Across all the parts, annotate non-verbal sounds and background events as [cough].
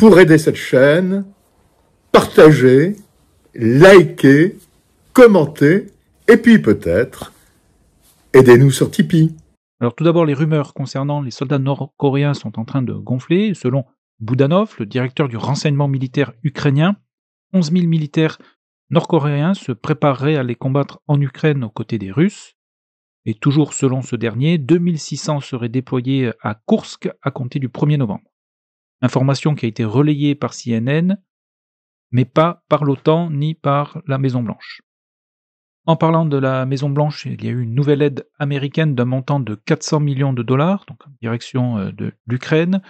pour aider cette chaîne, partagez, likez, commentez, et puis peut-être, aidez-nous sur Tipeee. Alors tout d'abord, les rumeurs concernant les soldats nord-coréens sont en train de gonfler. Selon Boudanov, le directeur du renseignement militaire ukrainien, 11 000 militaires nord-coréens se prépareraient à les combattre en Ukraine aux côtés des Russes. Et toujours selon ce dernier, 600 seraient déployés à Kursk à compter du 1er novembre information qui a été relayée par CNN, mais pas par l'OTAN ni par la Maison-Blanche. En parlant de la Maison-Blanche, il y a eu une nouvelle aide américaine d'un montant de 400 millions de dollars, donc en direction euh, de l'Ukraine,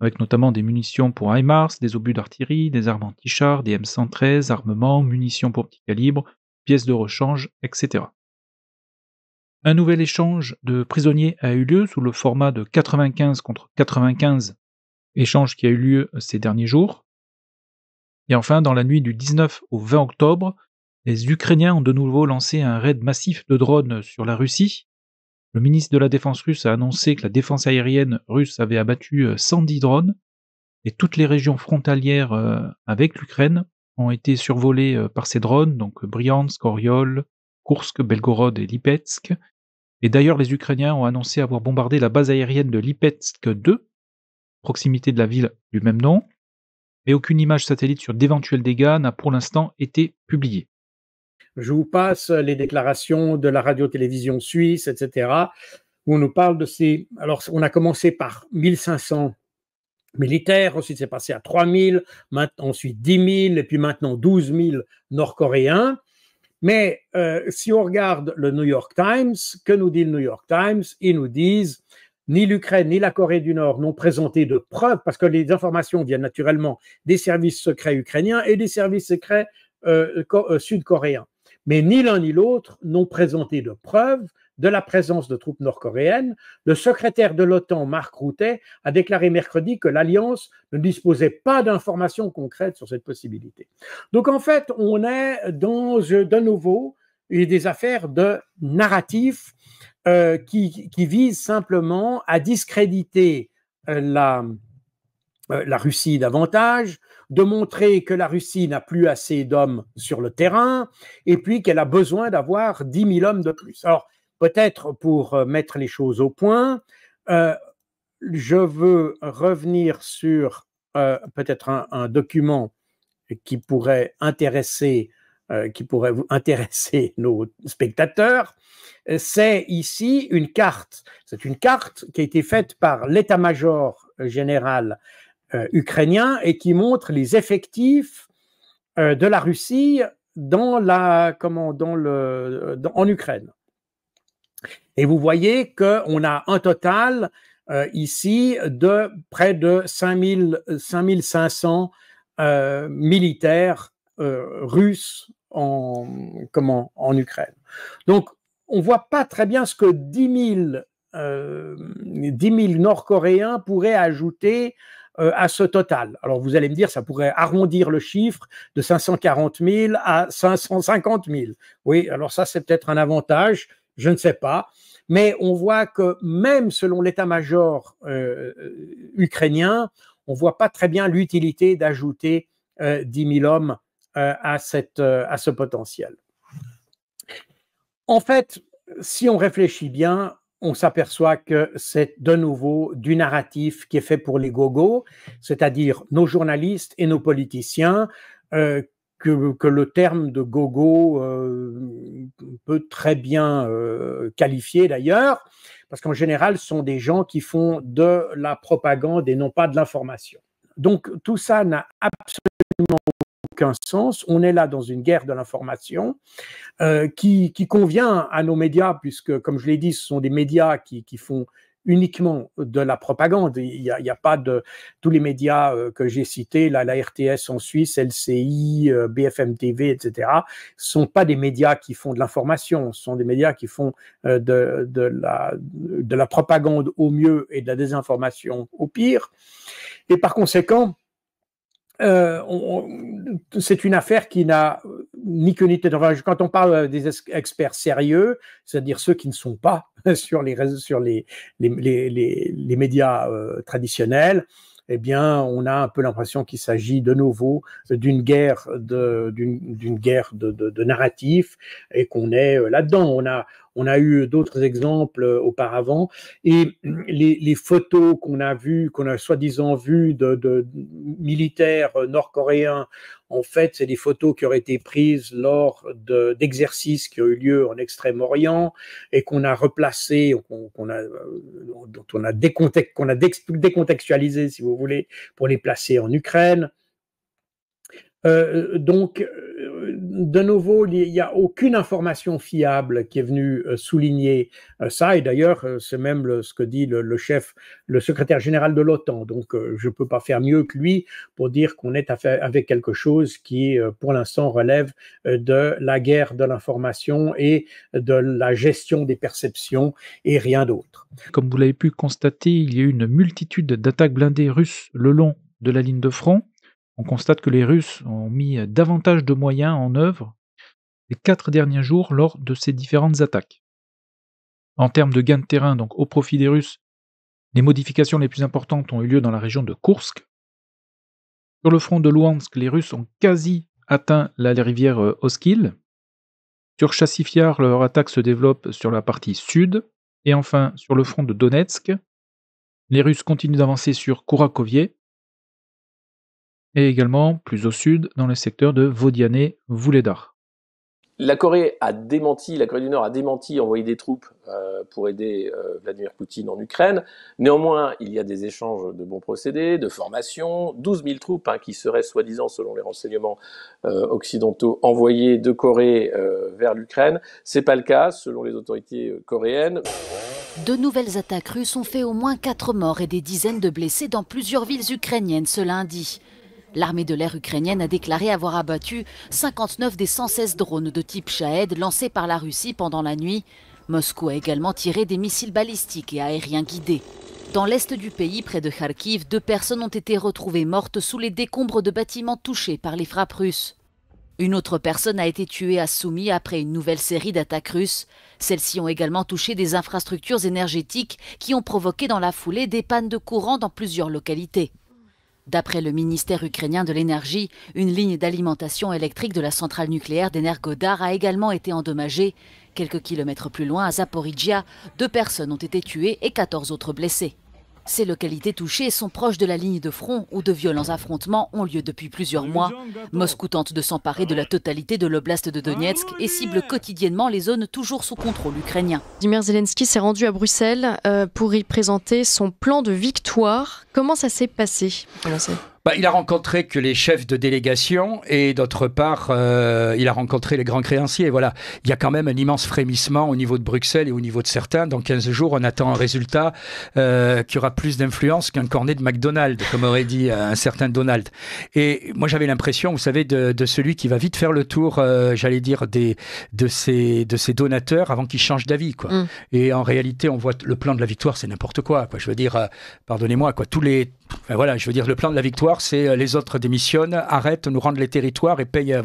avec notamment des munitions pour HIMARS, des obus d'artillerie, des armes anti-chars, des M113, armements, munitions pour petit calibre, pièces de rechange, etc. Un nouvel échange de prisonniers a eu lieu sous le format de 95 contre 95 échange qui a eu lieu euh, ces derniers jours. Et enfin, dans la nuit du 19 au 20 octobre, les Ukrainiens ont de nouveau lancé un raid massif de drones sur la Russie. Le ministre de la Défense russe a annoncé que la défense aérienne russe avait abattu 110 euh, drones, et toutes les régions frontalières euh, avec l'Ukraine ont été survolées par ces drones, donc Bryansk, Oriol, Kursk, Belgorod et Lipetsk. Et d'ailleurs, les Ukrainiens ont annoncé avoir bombardé la base aérienne de Lipetsk 2, proximité de la ville du même nom, mais aucune image satellite sur d'éventuels dégâts n'a pour l'instant été publiée. Je vous passe les déclarations de la radio-télévision suisse, etc., où on nous parle de ces... Alors, on a commencé par 1500 militaires, ensuite c'est passé à 3000, ensuite 10 000, et puis maintenant 12 000 Nord-Coréens. Mais euh, si on regarde le New York Times, que nous dit le New York Times Ils nous disent ni l'Ukraine ni la Corée du Nord n'ont présenté de preuves parce que les informations viennent naturellement des services secrets ukrainiens et des services secrets euh, euh, sud-coréens. Mais ni l'un ni l'autre n'ont présenté de preuves de la présence de troupes nord-coréennes, le secrétaire de l'OTAN, Marc Routet, a déclaré mercredi que l'Alliance ne disposait pas d'informations concrètes sur cette possibilité. Donc en fait, on est dans euh, de nouveau des affaires de narratif euh, qui, vise simplement à discréditer euh, euh, la, Russie davantage, de montrer que la Russie n'a plus assez d'hommes sur le terrain, et puis qu'elle a besoin d'avoir 10 000 hommes de plus. Alors, peut-être pour mettre les choses au point, je veux revenir sur peut-être un, document qui pourrait intéresser euh, qui pourrait intéresser [laughs] nos spectateurs, euh, c'est ici une carte. C'est une carte qui a été faite par l'état-major général euh, ukrainien et qui montre les effectifs de la Russie dans la, comment, dans le, en Ukraine. Et vous voyez qu'on a un total ici de près de 5500 militaires russes en, comment, en Ukraine. Donc, on ne voit pas très bien ce que 10 000, euh, Nord-Coréens pourraient ajouter euh, à ce total. Alors vous allez me dire, ça pourrait arrondir le chiffre de 540 000 à 550 000. Oui, alors ça c'est peut-être un avantage, je ne sais pas. Mais on voit que même selon l'état-major euh, ukrainien, on ne voit pas très bien l'utilité d'ajouter 10 euh, 000 hommes euh, à, cette, euh, à ce potentiel. En fait, si on réfléchit bien, on s'aperçoit que c'est de nouveau du narratif qui est fait pour les gogos, c'est-à-dire nos journalistes et nos politiciens, euh, que, que, le terme de gogo peut très bien qualifier d'ailleurs, parce qu'en général, ce sont des gens qui font de la propagande et non pas de l'information. Donc tout ça n'a absolument aucun sens. On est là dans une guerre de l'information euh, qui, convient à nos médias, puisque, comme je l'ai dit, ce sont des médias qui, font uniquement de la propagande. Il n'y a, pas de tous les médias euh, que j'ai cités, la RTS en Suisse, LCI, euh, BFM TV, etc., sont pas des médias qui font de l'information, ce sont des médias qui font de, la, de la propagande au mieux et de la désinformation au pire. Et par conséquent, euh, c'est une affaire qui n'a euh, ni que ni tête. quand on parle euh, des experts sérieux, c'est-à-dire ceux qui ne sont pas [laughs] sur les, sur les, les, les, les médias traditionnels, eh bien, on a un peu l'impression qu'il s'agit de nouveau d'une guerre de, d'une, d'une guerre de, de, de narratif et qu'on est là-dedans. On a, on a eu d'autres exemples euh, auparavant. Et les, photos qu'on a vues, qu'on a soi-disant vues de, militaires nord-coréens en fait, c'est des photos qui auraient été prises lors d'exercices qui ont eu lieu en Extrême-Orient et qu'on a replacées, qu'on a, euh, a décontextualisé, si vous voulez, pour les placer en Ukraine. Euh, donc, euh, de nouveau, il n'y a aucune information fiable qui est venue euh, souligner ça. Et d'ailleurs, c'est même ce que dit le, le, chef, le secrétaire général de l'OTAN. Donc, je ne peux pas faire mieux que lui pour dire qu'on est avec quelque chose qui, pour l'instant, relève de la guerre de l'information et de la gestion des perceptions et rien d'autre. Comme vous l'avez pu constater, il y a eu une multitude d'attaques blindées russes le long de la ligne de front on constate que les Russes ont mis euh, davantage de moyens en œuvre les quatre derniers jours lors de ces différentes attaques. En termes de gains de terrain, donc au profit des Russes, les modifications les plus importantes ont eu lieu dans la région de Kursk. Sur le front de Luhansk, les Russes ont quasi atteint la rivière euh, Oskil. Sur Chassifiar, leur attaque se développe sur la partie sud. Et enfin, sur le front de Donetsk, les Russes continuent d'avancer sur Kourakovie, et également plus au sud dans le secteur de Vodiane-Vuledar. La Corée a démenti, la Corée du Nord a démenti envoyer des troupes euh, pour aider euh, Vladimir Poutine en Ukraine. Néanmoins, il y a des échanges de bons procédés, de formations. 12 000 troupes hein, qui seraient soi-disant, selon les renseignements euh, occidentaux, envoyées de Corée vers l'Ukraine. C'est pas le cas, selon les autorités coréennes. De nouvelles attaques russes ont fait au moins 4 morts et des dizaines de blessés dans plusieurs villes ukrainiennes ce lundi. L'armée de l'air ukrainienne a déclaré avoir abattu 59 des 116 drones de type Shahed lancés par la Russie pendant la nuit. Moscou a également tiré des missiles balistiques et aériens guidés. Dans l'est du pays, près de Kharkiv, deux personnes ont été retrouvées mortes sous les décombres de bâtiments touchés par les frappes russes. Une autre personne a été tuée à Soumy après une nouvelle série d'attaques russes. Celles-ci ont également touché des infrastructures énergétiques qui ont provoqué dans la foulée des pannes de courant dans plusieurs localités. D'après le ministère ukrainien de l'énergie, une ligne d'alimentation électrique de la centrale nucléaire d'Energodar a également été endommagée. Quelques kilomètres plus loin, à Zaporizhia, deux personnes ont été tuées et 14 autres blessées. Ces localités touchées sont proches de la ligne de front où de violents affrontements ont lieu depuis plusieurs mois. Moscou tente de s'emparer de la totalité de l'oblast de Donetsk et cible quotidiennement les zones toujours sous contrôle ukrainien. Dimir Zelensky s'est rendu à Bruxelles euh, pour y présenter son plan de victoire. Comment ça s'est passé bah, il a rencontré que les chefs de délégation et d'autre part, euh, il a rencontré les grands créanciers. Voilà, il y a quand même un immense frémissement au niveau de Bruxelles et au niveau de certains. Dans 15 jours, on attend un résultat euh, qui aura plus d'influence qu'un cornet de McDonald's, comme aurait dit euh, un certain Donald. Et moi, j'avais l'impression, vous savez, de, celui qui va vite faire le tour, j'allais dire, des, de, ses, de donateurs avant qu'ils changent d'avis. Quoi. Mm. Et en réalité, on voit le plan de la victoire, c'est n'importe quoi, quoi. Je veux dire, pardonnez-moi, quoi. Tous les. Enfin, voilà, je veux dire, le plan de la victoire c'est euh, les autres démissionnent, arrêtent, nous rendent les territoires et payent, euh,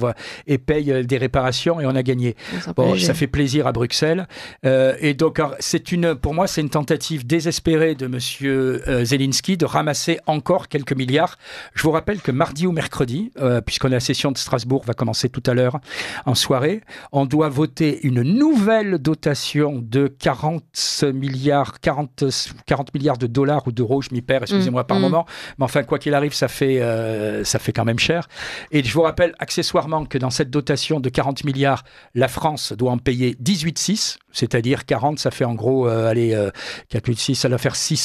et payent euh, des réparations et on a gagné. Ça, bon, ça fait plaisir à Bruxelles. et donc, c'est une, pour moi, c'est une tentative désespérée de M. Zelensky de ramasser encore quelques milliards. Je vous rappelle que mardi ou mercredi, puisqu'on a la session de Strasbourg, va commencer tout à l'heure en soirée, on doit voter une nouvelle dotation de 40 milliards, 40, 40 milliards de dollars ou d'euros, je m'y perds, mmh, excusez-moi par mmh. moment. Mais enfin, quoi qu'il arrive, ça fait fait, euh, ça fait quand même cher. Et je vous rappelle accessoirement que dans cette dotation de 40 milliards, la France doit en payer 18,6, c'est-à-dire 40, ça fait en gros, aller euh, allez, euh, ça doit faire 6,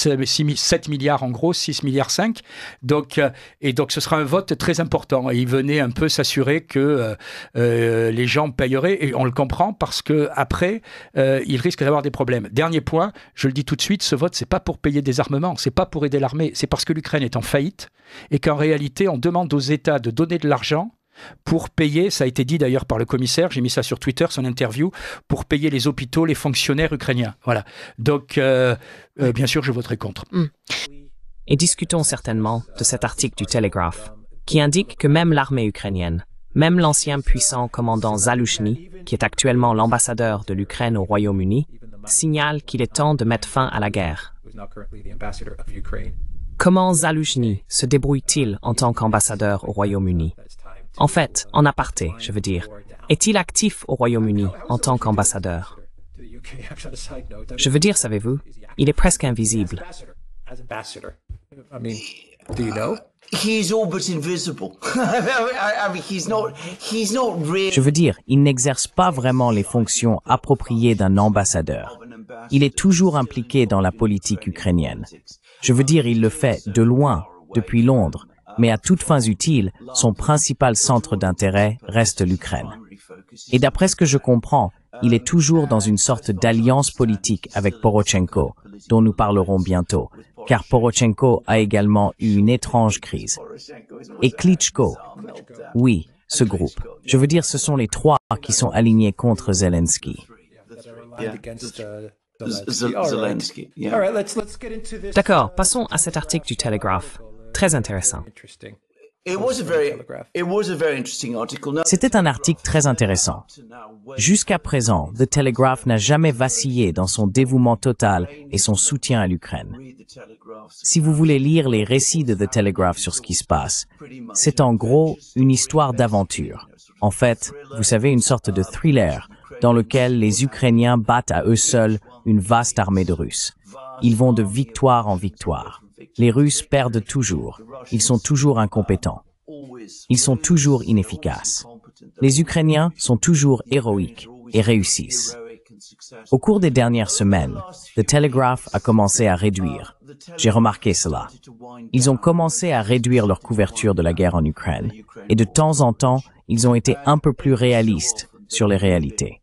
7 milliards en gros, 6 milliards 5. Donc, et donc ce sera un vote très important. Et il venait un peu s'assurer que les gens payeraient, et on le comprend parce que après, il risque d'avoir des problèmes. Dernier point, je le dis tout de suite, ce vote, c'est pas pour payer des armements, c'est pas pour aider l'armée, c'est parce que l'Ukraine est en faillite et qu'en réalité, on demande aux États de donner de l'argent pour payer, ça a été dit d'ailleurs par le commissaire, j'ai mis ça sur Twitter, son interview, pour payer les hôpitaux, les fonctionnaires ukrainiens. Voilà. Donc, euh, euh, bien sûr, je voterai contre. Hmm. Et discutons certainement de cet article du Telegraph, qui indique que même l'armée ukrainienne, même l'ancien puissant commandant Zalushny, qui est actuellement l'ambassadeur de l'Ukraine au Royaume-Uni, signale qu'il est temps de mettre fin à la guerre. Comment Zalushny se débrouille-t-il en tant qu'ambassadeur au Royaume-Uni En fait, en aparté, je veux dire, est-il actif au Royaume-Uni en tant qu'ambassadeur Je veux dire, savez-vous, il est presque invisible. Je veux dire, il n'exerce pas vraiment les fonctions appropriées d'un ambassadeur. Il est toujours impliqué dans la politique ukrainienne. Je veux dire, il le fait de loin, depuis Londres, mais à toutes fins utiles, son principal centre d'intérêt reste l'Ukraine. Et d'après ce que je comprends, il est toujours dans une sorte d'alliance politique avec Porochenko, dont nous parlerons bientôt, car Porochenko a également eu une étrange crise. Et Klitschko, oui, ce groupe. Je veux dire, ce sont les trois qui sont alignés contre Zelensky. D'accord, passons à cet article du Telegraph. Très intéressant. C'était un article très intéressant. Jusqu'à présent, The Telegraph n'a jamais vacillé dans son dévouement total et son soutien à l'Ukraine. Si vous voulez lire les récits de The Telegraph sur ce qui se passe, c'est en gros une histoire d'aventure. En fait, vous savez, une sorte de thriller dans lequel les Ukrainiens battent à eux seuls une vaste armée de Russes. Ils vont de victoire en victoire. Les Russes perdent toujours. Ils sont toujours incompétents. Ils sont toujours inefficaces. Les Ukrainiens sont toujours héroïques et réussissent. Au cours des dernières semaines, The Telegraph a commencé à réduire. J'ai remarqué cela. Ils ont commencé à réduire leur couverture de la guerre en Ukraine et de temps en temps, ils ont été un peu plus réalistes sur les réalités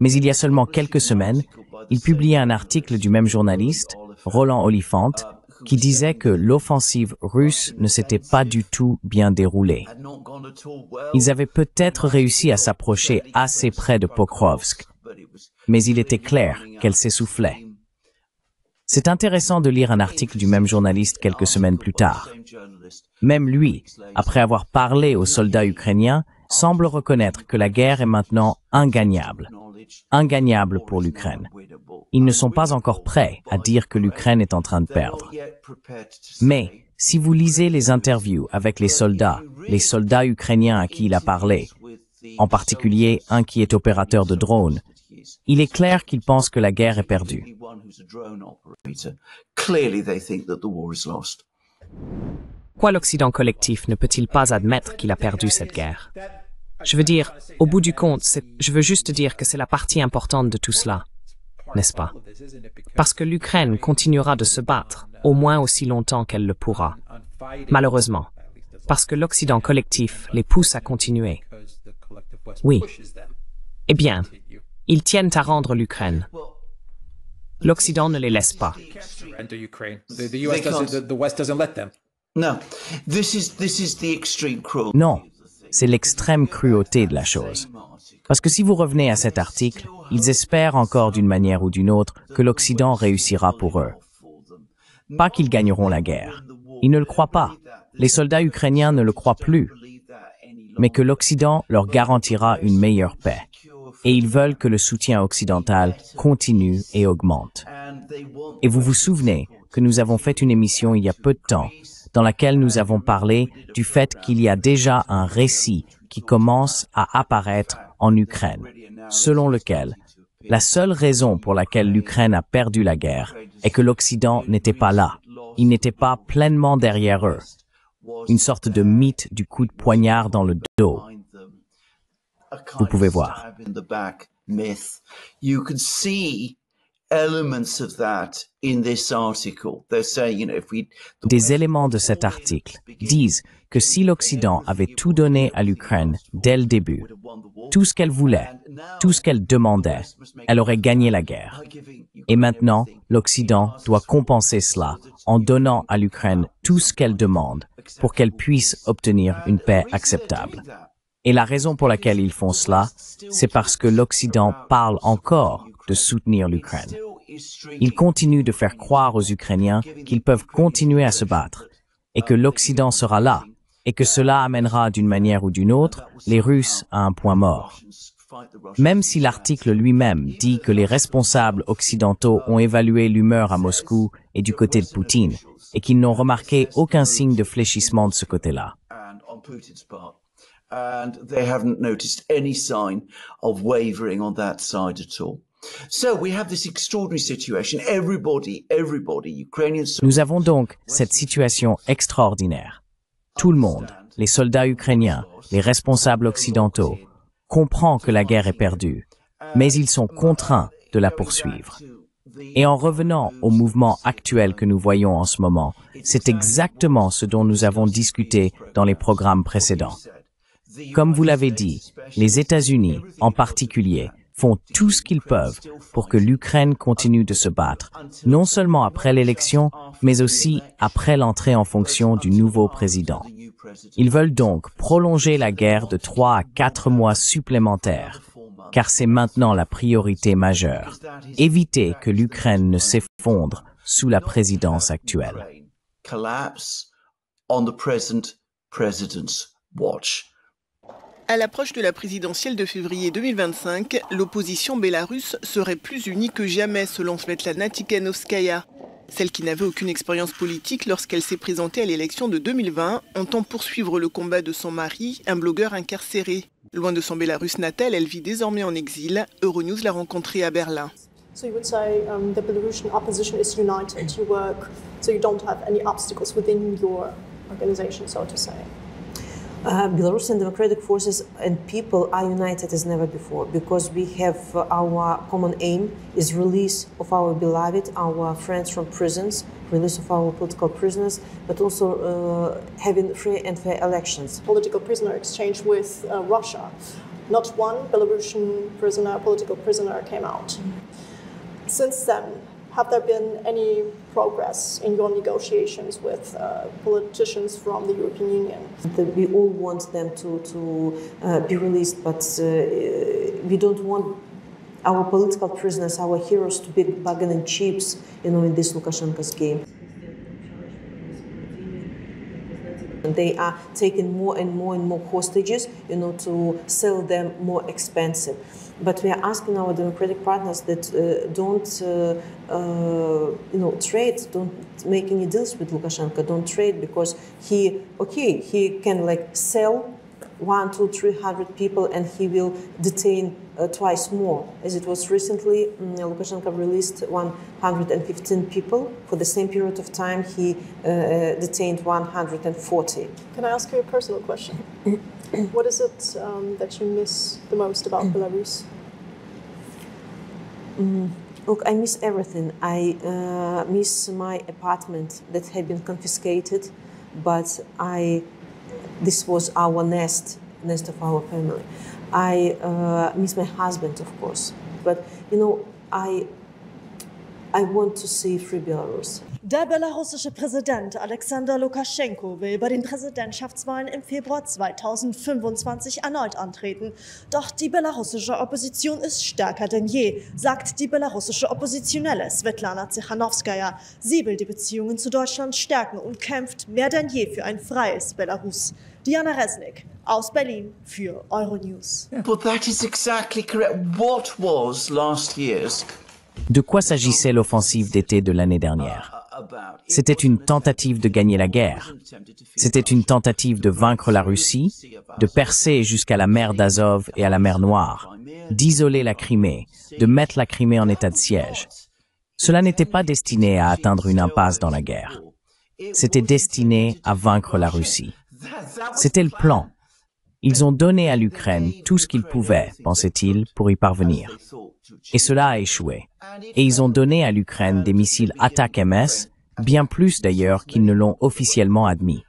mais il y a seulement quelques semaines, il publiait un article du même journaliste, Roland Oliphant, qui disait que l'offensive russe ne s'était pas du tout bien déroulée. Ils avaient peut-être réussi à s'approcher assez près de Pokrovsk, mais il était clair qu'elle s'essoufflait. C'est intéressant de lire un article du même journaliste quelques semaines plus tard. Même lui, après avoir parlé aux soldats ukrainiens, semble reconnaître que la guerre est maintenant ingagnable. Ingagnable pour l'Ukraine. Ils ne sont pas encore prêts à dire que l'Ukraine est en train de perdre. Mais si vous lisez les interviews avec les soldats, les soldats ukrainiens à qui il a parlé, en particulier un qui est opérateur de drone, il est clair qu'ils pensent que la guerre est perdue. Quoi l'Occident collectif ne peut-il pas admettre qu'il a perdu cette guerre Je veux dire, au bout du compte, je veux juste dire que c'est la partie importante de tout cela, n'est-ce pas Parce que l'Ukraine continuera de se battre, au moins aussi longtemps qu'elle le pourra. Malheureusement, parce que l'Occident collectif les pousse à continuer. Oui. Eh bien, ils tiennent à rendre l'Ukraine. L'Occident ne les laisse pas. Non, c'est l'extrême cruauté de la chose. Parce que si vous revenez à cet article, ils espèrent encore d'une manière ou d'une autre que l'Occident réussira pour eux. Pas qu'ils gagneront la guerre. Ils ne le croient pas. Les soldats ukrainiens ne le croient plus. Mais que l'Occident leur garantira une meilleure paix et ils veulent que le soutien occidental continue et augmente. Et vous vous souvenez que nous avons fait une émission il y a peu de temps dans laquelle nous avons parlé du fait qu'il y a déjà un récit qui commence à apparaître en Ukraine, selon lequel la seule raison pour laquelle l'Ukraine a perdu la guerre est que l'Occident n'était pas là. Il n'était pas pleinement derrière eux. Une sorte de mythe du coup de poignard dans le dos vous pouvez voir. Des éléments de cet article disent que si l'Occident avait tout donné à l'Ukraine dès le début, tout ce qu'elle voulait, tout ce qu'elle demandait, elle aurait gagné la guerre. Et maintenant, l'Occident doit compenser cela en donnant à l'Ukraine tout ce qu'elle demande pour qu'elle puisse obtenir une paix acceptable. Et la raison pour laquelle ils font cela, c'est parce que l'Occident parle encore de soutenir l'Ukraine. Ils continuent de faire croire aux Ukrainiens qu'ils peuvent continuer à se battre et que l'Occident sera là et que cela amènera d'une manière ou d'une autre les Russes à un point mort. Même si l'article lui-même dit que les responsables occidentaux ont évalué l'humeur à Moscou et du côté de Poutine, et qu'ils n'ont remarqué aucun signe de fléchissement de ce côté-là. Nous avons donc cette situation extraordinaire. Tout le monde, les soldats ukrainiens, les responsables occidentaux, comprend que la guerre est perdue, mais ils sont contraints de la poursuivre. Et en revenant au mouvement actuel que nous voyons en ce moment, c'est exactement ce dont nous avons discuté dans les programmes précédents. Comme vous l'avez dit, les États-Unis, en particulier, font tout ce qu'ils peuvent pour que l'Ukraine continue de se battre, non seulement après l'élection, mais aussi après l'entrée en fonction du nouveau président. Ils veulent donc prolonger la guerre de trois à quatre mois supplémentaires, car c'est maintenant la priorité majeure, éviter que l'Ukraine ne s'effondre sous la présidence actuelle. À l'approche de la présidentielle de février 2025, l'opposition bélarusse serait plus unie que jamais, selon Svetlana Tikhanovskaya. Celle qui n'avait aucune expérience politique lorsqu'elle s'est présentée à l'élection de 2020 entend poursuivre le combat de son mari, un blogueur incarcéré. Loin de son Bélarus natal, elle vit désormais en exil. Euronews l'a rencontrée à Berlin. Um, Uh, Belarusian democratic forces and people are united as never before because we have uh, our common aim is release of our beloved, our friends from prisons, release of our political prisoners, but also uh, having free and fair elections. Political prisoner exchange with uh, Russia. Not one Belarusian prisoner, political prisoner came out. Mm -hmm. Since then, have there been any progress in your negotiations with uh, politicians from the European Union? we all want them to, to uh, be released, but uh, we don't want our political prisoners, our heroes, to be bargaining chips, you know, in this Lukashenko's game. They are taking more and more and more hostages, you know, to sell them more expensive. But we are asking our democratic partners that uh, don't, uh, uh, you know, trade, don't make any deals with Lukashenko, don't trade because he, okay, he can like sell one, two, three hundred people, and he will detain uh, twice more. As it was recently, um, Lukashenko released 115 people. For the same period of time, he uh, detained 140. Can I ask you a personal question? [laughs] [clears throat] what is it um, that you miss the most about mm. Belarus? Mm. Look, I miss everything. I uh, miss my apartment that had been confiscated, but I this was our nest, nest of our family. I uh, miss my husband, of course, but you know, I I want to see free Belarus. Der belarussische Präsident Alexander Lukaschenko will bei den Präsidentschaftswahlen im Februar 2025 erneut antreten. Doch die belarussische Opposition ist stärker denn je, sagt die belarussische Oppositionelle Svetlana Tsikhanouskaya. Sie will die Beziehungen zu Deutschland stärken und kämpft mehr denn je für ein freies Belarus. Diana Resnick aus Berlin für Euronews. But that is exactly correct. What was last year's? De quoi s'agissait l'offensive d'été de l'année dernière C'était une tentative de gagner la guerre. C'était une tentative de vaincre la Russie, de percer jusqu'à la mer d'Azov et à la mer Noire, d'isoler la Crimée, de mettre la Crimée en état de siège. Cela n'était pas destiné à atteindre une impasse dans la guerre. C'était destiné à vaincre la Russie. C'était le plan. Ils ont donné à l'Ukraine tout ce qu'ils pouvaient, pensaient-ils, pour y parvenir. Et cela a échoué. Et ils ont donné à l'Ukraine des missiles attaque MS, bien plus d'ailleurs qu'ils ne l'ont officiellement admis.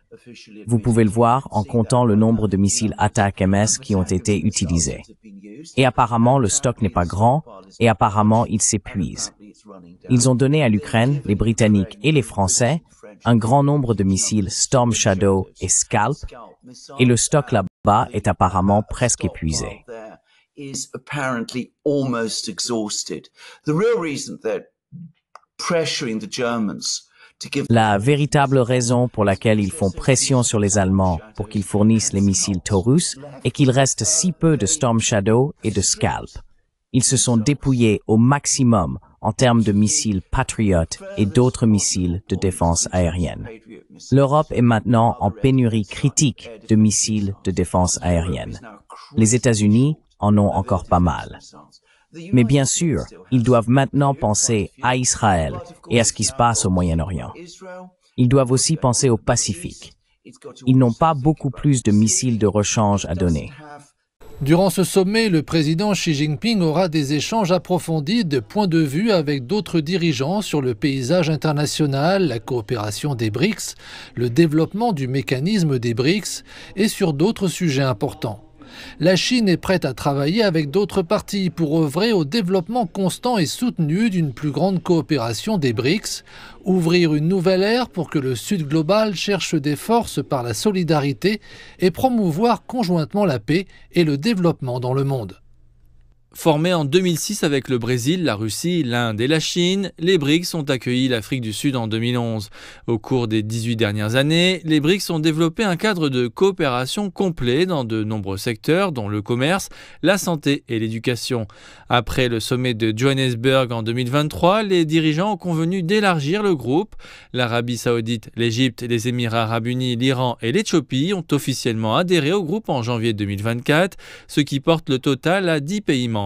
Vous pouvez le voir en comptant le nombre de missiles attaque MS qui ont été utilisés. Et apparemment, le stock n'est pas grand, et apparemment, il s'épuise. Ils ont donné à l'Ukraine, les Britanniques et les Français un grand nombre de missiles Storm Shadow et Scalp, et le stock là-bas est apparemment presque épuisé almost La véritable raison pour laquelle ils font pression sur les Allemands pour qu'ils fournissent les missiles Taurus est qu'il reste si peu de Storm Shadow et de Scalp. Ils se sont dépouillés au maximum en termes de missiles Patriot et d'autres missiles de défense aérienne. L'Europe est maintenant en pénurie critique de missiles de défense aérienne. Les États-Unis en ont encore pas mal. Mais bien sûr, ils doivent maintenant penser à Israël et à ce qui se passe au Moyen-Orient. Ils doivent aussi penser au Pacifique. Ils n'ont pas beaucoup plus de missiles de rechange à donner. Durant ce sommet, le président Xi Jinping aura des échanges approfondis de points de vue avec d'autres dirigeants sur le paysage international, la coopération des BRICS, le développement du mécanisme des BRICS et sur d'autres sujets importants la Chine est prête à travailler avec d'autres parties pour œuvrer au développement constant et soutenu d'une plus grande coopération des BRICS, ouvrir une nouvelle ère pour que le Sud global cherche des forces par la solidarité et promouvoir conjointement la paix et le développement dans le monde. Formés en 2006 avec le Brésil, la Russie, l'Inde et la Chine, les BRICS ont accueilli l'Afrique du Sud en 2011. Au cours des 18 dernières années, les BRICS ont développé un cadre de coopération complet dans de nombreux secteurs, dont le commerce, la santé et l'éducation. Après le sommet de Johannesburg en 2023, les dirigeants ont convenu d'élargir le groupe. L'Arabie saoudite, l'Égypte, les Émirats arabes unis, l'Iran et l'Éthiopie ont officiellement adhéré au groupe en janvier 2024, ce qui porte le total à 10 pays membres.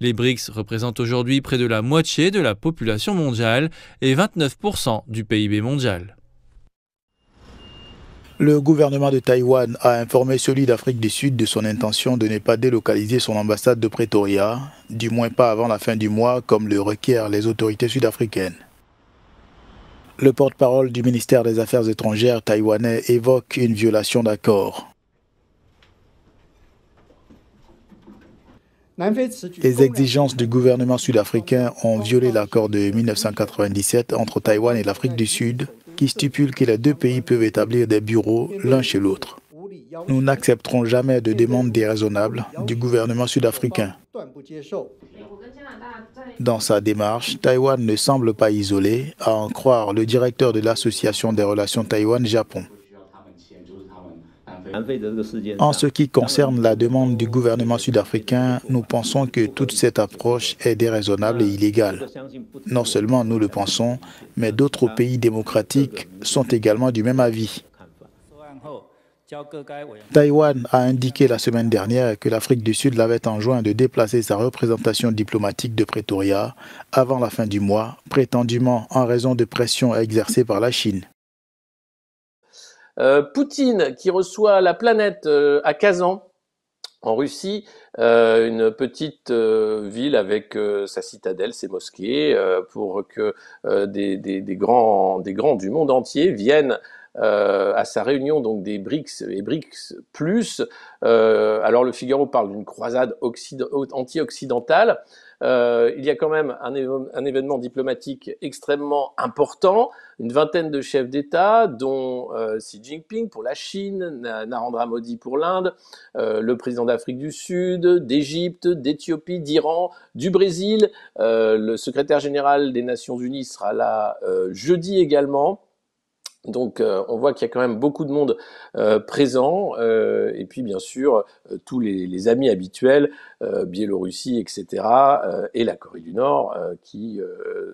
Les BRICS représentent aujourd'hui près de la moitié de la population mondiale et 29% du PIB mondial. Le gouvernement de Taïwan a informé celui d'Afrique du Sud de son intention de ne pas délocaliser son ambassade de Pretoria, du moins pas avant la fin du mois, comme le requièrent les autorités sud-africaines. Le porte-parole du ministère des Affaires étrangères taïwanais évoque une violation d'accord. Les exigences du gouvernement sud-africain ont violé l'accord de 1997 entre Taïwan et l'Afrique du Sud qui stipule que les deux pays peuvent établir des bureaux l'un chez l'autre. Nous n'accepterons jamais de demandes déraisonnables du gouvernement sud-africain. Dans sa démarche, Taïwan ne semble pas isolé, à en croire le directeur de l'Association des relations Taïwan-Japon. En ce qui concerne la demande du gouvernement sud-africain, nous pensons que toute cette approche est déraisonnable et illégale. Non seulement nous le pensons, mais d'autres pays démocratiques sont également du même avis. Taïwan a indiqué la semaine dernière que l'Afrique du Sud l'avait enjoint de déplacer sa représentation diplomatique de Pretoria avant la fin du mois, prétendument en raison de pressions exercées par la Chine. Euh, Poutine qui reçoit la planète euh, à Kazan en Russie, euh, une petite ville avec sa citadelle, ses mosquées, pour que des, des, grands, des grands du monde entier viennent à sa réunion donc des BRICS et BRICS plus. alors le Figaro parle d'une croisade anti-occidentale. Euh, il y a quand même un, événement diplomatique extrêmement important, une vingtaine de chefs d'État, dont euh, Xi Jinping pour la Chine, Narendra Modi pour l'Inde, euh, le président d'Afrique du Sud, d'Égypte, d'Éthiopie, d'Iran, du Brésil. le secrétaire général des Nations Unies sera là jeudi également. Donc euh, on voit qu'il y a quand même beaucoup de monde euh, présent euh, et puis bien sûr tous les, amis habituels, Biélorussie, etc. et la Corée du Nord qui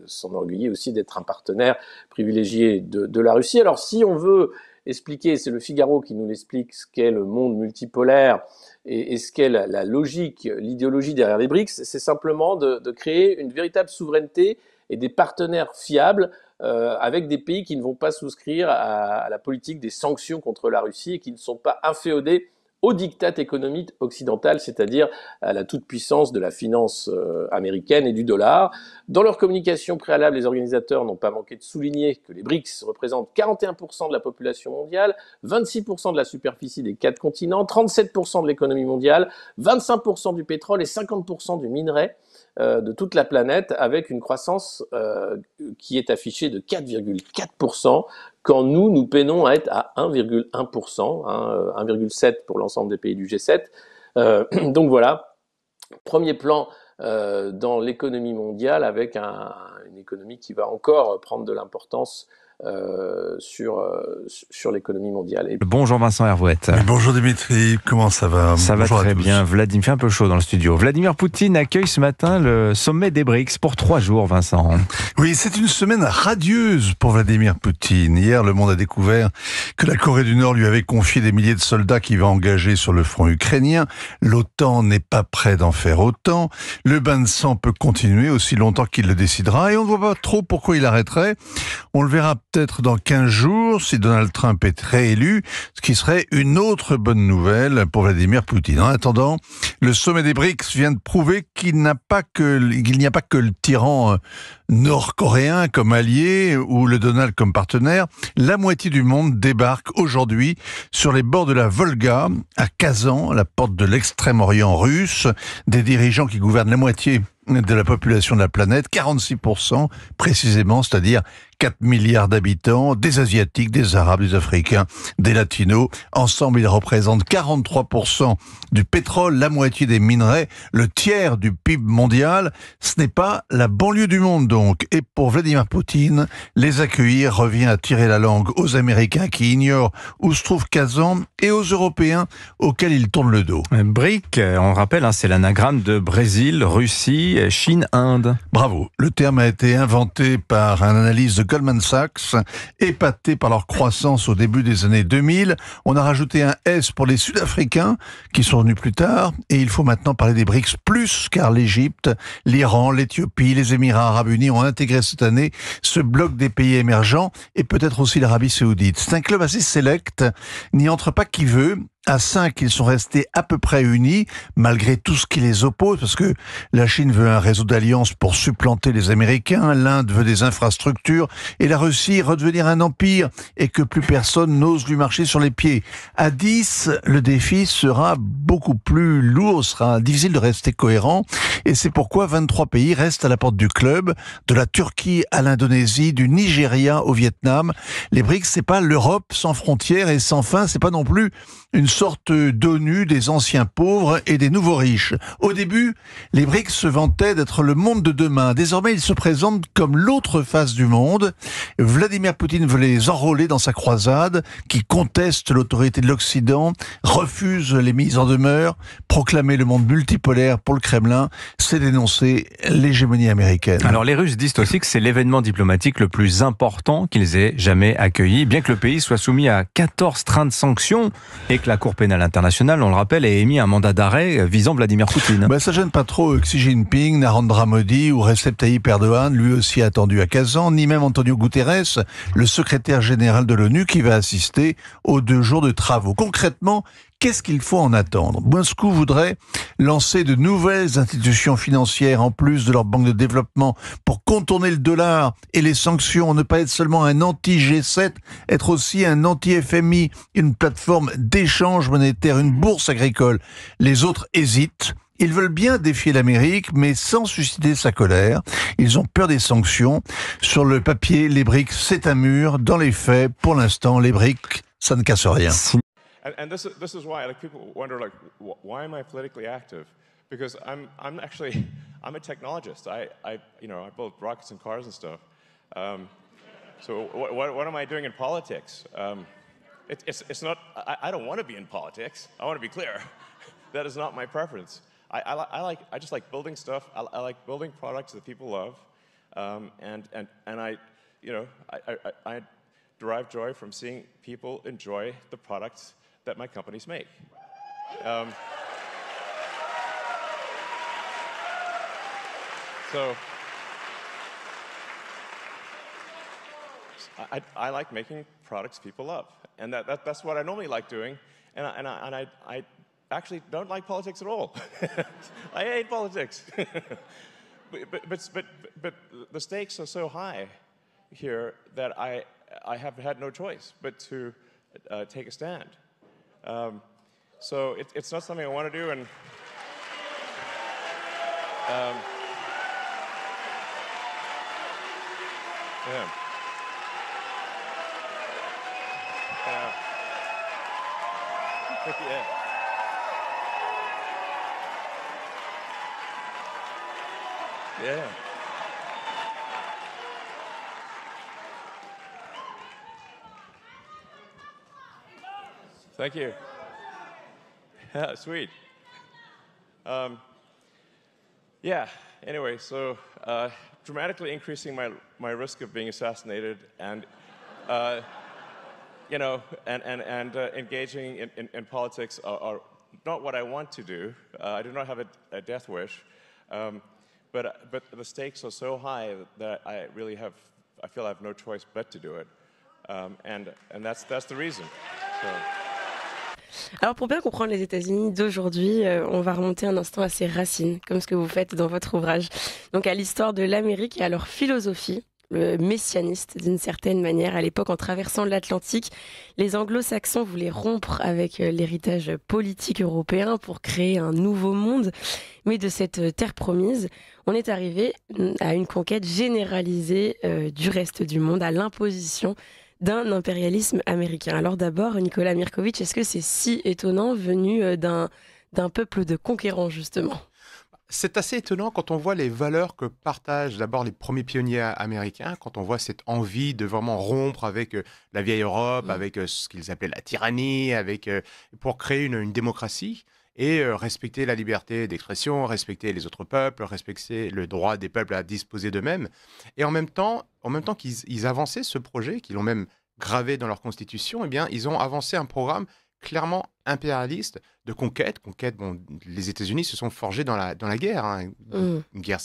s'enorgueillit aussi d'être un partenaire privilégié de, la Russie. Alors si on veut expliquer, c'est le Figaro qui nous l'explique, ce qu'est le monde multipolaire et, ce qu'est la, logique, l'idéologie derrière les BRICS, c'est simplement de créer une véritable souveraineté et des partenaires fiables euh, avec des pays qui ne vont pas souscrire à, à, la politique des sanctions contre la Russie et qui ne sont pas inféodés au diktat économique occidental, c'est-à-dire à la toute-puissance de la finance euh, américaine et du dollar. Dans leur communication préalable, les organisateurs n'ont pas manqué de souligner que les BRICS représentent 41% de la population mondiale, 26% de la superficie des quatre continents, 37% de l'économie mondiale, 25% du pétrole et 50% du minerai euh, de toute la planète avec une croissance euh, qui est affichée de 4,4% quand nous, nous peinons à être à 1,1%, 1,7 hein, euh, pour l'ensemble des pays du G7. Euh, [clears throat] donc voilà, premier plan euh, dans l'économie mondiale avec une économie qui va encore prendre de l'importance euh, sur, euh, sur l'économie mondiale. Bonjour Vincent Hervouette. bonjour Dimitri, comment ça va Ça va très bien. Vladimir, fait un peu chaud dans le studio. Vladimir Poutine accueille ce matin le sommet des BRICS pour trois jours, Vincent. Oui, c'est une semaine radieuse pour Vladimir Poutine. Hier, le monde a découvert que la Corée du Nord lui avait confié des milliers de soldats qu'il va engager sur le front ukrainien. L'OTAN n'est pas prêt d'en faire autant. Le bain de sang peut continuer aussi longtemps qu'il le décidera et on ne voit pas trop pourquoi il arrêterait. On le verra peut-être dans 15 jours si Donald Trump est réélu, ce qui serait une autre bonne nouvelle pour Vladimir Poutine. En attendant, le sommet des BRICS vient de prouver qu'il n'y a, pas que, a pas que le tyran euh, nord-coréen comme allié ou le Donald comme partenaire. La moitié du monde débarque aujourd'hui sur les bords de la Volga, à Kazan, la porte de l'extrême-orient russe, des dirigeants qui gouvernent la moitié de la population de la planète, 46% précisément, c'est-à-dire milliards d'habitants, des Asiatiques, des Arabes, des Africains, des Latinos. Ensemble, ils représentent 43% du pétrole, la moitié des minerais, le tiers du PIB mondial. Ce n'est pas la banlieue du monde donc. Et pour Vladimir Poutine, les accueillir revient à tirer la langue aux Américains qui ignorent où se trouve Kazan et aux Européens auxquels ils tournent le dos. BRIC, on rappelle, hein, c'est l'anagramme de Brésil, Russie, Chine, Inde. Bravo. Le terme a été inventé par un analyse de Goldman Sachs, épatés par leur croissance au début des années 2000. On a rajouté un S pour les Sud-Africains qui sont venus plus tard. Et il faut maintenant parler des BRICS plus, car l'Égypte, l'Iran, l'Éthiopie, les Émirats arabes unis ont intégré cette année ce bloc des pays émergents et peut-être aussi l'Arabie saoudite. C'est un club assez sélect, n'y entre pas qui veut à 5, ils sont restés à peu près unis, malgré tout ce qui les oppose, parce que la Chine veut un réseau d'alliances pour supplanter les Américains, l'Inde veut des infrastructures, et la Russie redevenir un empire, et que plus personne n'ose lui marcher sur les pieds. À 10, le défi sera beaucoup plus lourd, sera difficile de rester cohérent, et c'est pourquoi 23 pays restent à la porte du club, de la Turquie à l'Indonésie, du Nigeria au Vietnam. Les BRICS, c'est pas l'Europe sans frontières et sans fin, c'est pas non plus une sorte d'ONU des anciens pauvres et des nouveaux riches. Au début, les BRICS se vantaient d'être le monde de demain. Désormais, ils se présentent comme l'autre face du monde. Vladimir Poutine veut les enrôler dans sa croisade, qui conteste l'autorité de l'Occident, refuse les mises en demeure, proclamer le monde multipolaire pour le Kremlin, c'est dénoncer l'hégémonie américaine. Alors les Russes disent aussi que c'est l'événement diplomatique le plus important qu'ils aient jamais accueilli, bien que le pays soit soumis à 14 trains de sanctions et que la Cour pénale internationale, on le rappelle, a émis un mandat d'arrêt euh, visant Vladimir Poutine. Ben, ça gêne pas trop euh, Xi Jinping, Narendra Modi ou Recep Tayyip Erdogan, lui aussi attendu à Kazan, ni même Antonio Guterres, le secrétaire général de l'ONU qui va assister aux deux jours de travaux. Concrètement, Qu'est-ce qu'il faut en attendre Moscou voudrait lancer de nouvelles institutions financières en plus de leur banque de développement pour contourner le dollar et les sanctions, ne pas être seulement un anti-G7, être aussi un anti-FMI, une plateforme d'échange monétaire, une bourse agricole. Les autres hésitent. Ils veulent bien défier l'Amérique, mais sans susciter sa colère. Ils ont peur des sanctions. Sur le papier, les briques, c'est un mur. Dans les faits, pour l'instant, les briques, ça ne casse rien. and, and this, is, this is why like, people wonder, like, why am I politically active? Because I'm, I'm actually, [laughs] I'm a technologist. I, I, you know, I build rockets and cars and stuff. Um, so what, what, what, am I doing in politics? Um, it, it's, it's not, I, I don't want to be in politics. I want to be clear. [laughs] that is not my preference. I, I, I, like, I just like building stuff. I, I like building products that people love. Um, and, and, and I, you know, I, I, I derive joy from seeing people enjoy the products that my companies make. Um, so I, I, like making products people love. And that, that, that's what I normally like doing. And I, and I, and I, I actually don't like politics at all. [laughs] I hate politics. [laughs] but, but, but, but, but the stakes are so high here that I, I have had no choice but to uh, take a stand. Um, so it, it's not something I want to do, and um, yeah. Uh, [laughs] yeah. Yeah. Thank you. [laughs] Yeah, sweet. Um, yeah, anyway, so uh, dramatically increasing my, my risk of being assassinated and, uh, you know, and, and, and uh, engaging in, in, in politics are, are, not what I want to do. Uh, I do not have a, a death wish. Um, but, but the stakes are so high that I really have, I feel I have no choice but to do it. Um, and, and that's, that's the reason. So. Alors pour bien comprendre les États-Unis d'aujourd'hui, euh, on va remonter un instant à ses racines, comme ce que vous faites dans votre ouvrage. Donc à l'histoire de l'Amérique et à leur philosophie, messianiste d'une certaine manière. À l'époque, en traversant l'Atlantique, les anglo-saxons voulaient rompre avec euh, l'héritage politique européen pour créer un nouveau monde. Mais de cette euh, terre promise, on est arrivé mm, à une conquête généralisée du reste du monde, à l'imposition d'un impérialisme américain. Alors d'abord, Nicolas Mirkovitch, est-ce que c'est si étonnant venu euh, d'un d'un peuple de conquérants justement c'est assez étonnant quand on voit les valeurs que partagent d'abord les premiers pionniers américains, quand on voit cette envie de vraiment rompre avec euh, la vieille Europe, mm. avec euh, ce qu'ils appelaient la tyrannie, avec, pour créer une démocratie et respecter la liberté d'expression, respecter les autres peuples, respecter le droit des peuples à disposer d'eux-mêmes. Et en même temps, en même temps qu'ils avançaient ce projet, qu'ils l'ont même gravé dans leur constitution, eh bien, ils ont avancé un programme clairement impérialiste de conquête. Conquête, bon, les États-Unis se sont forgés dans la, dans la guerre, hein. mm.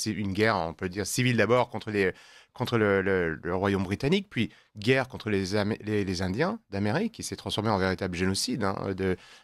une guerre, une on peut dire civile d'abord contre les contre le, royaume britannique, puis guerre contre les, les, Indiens d'Amérique, qui s'est transformée en véritable génocide hein,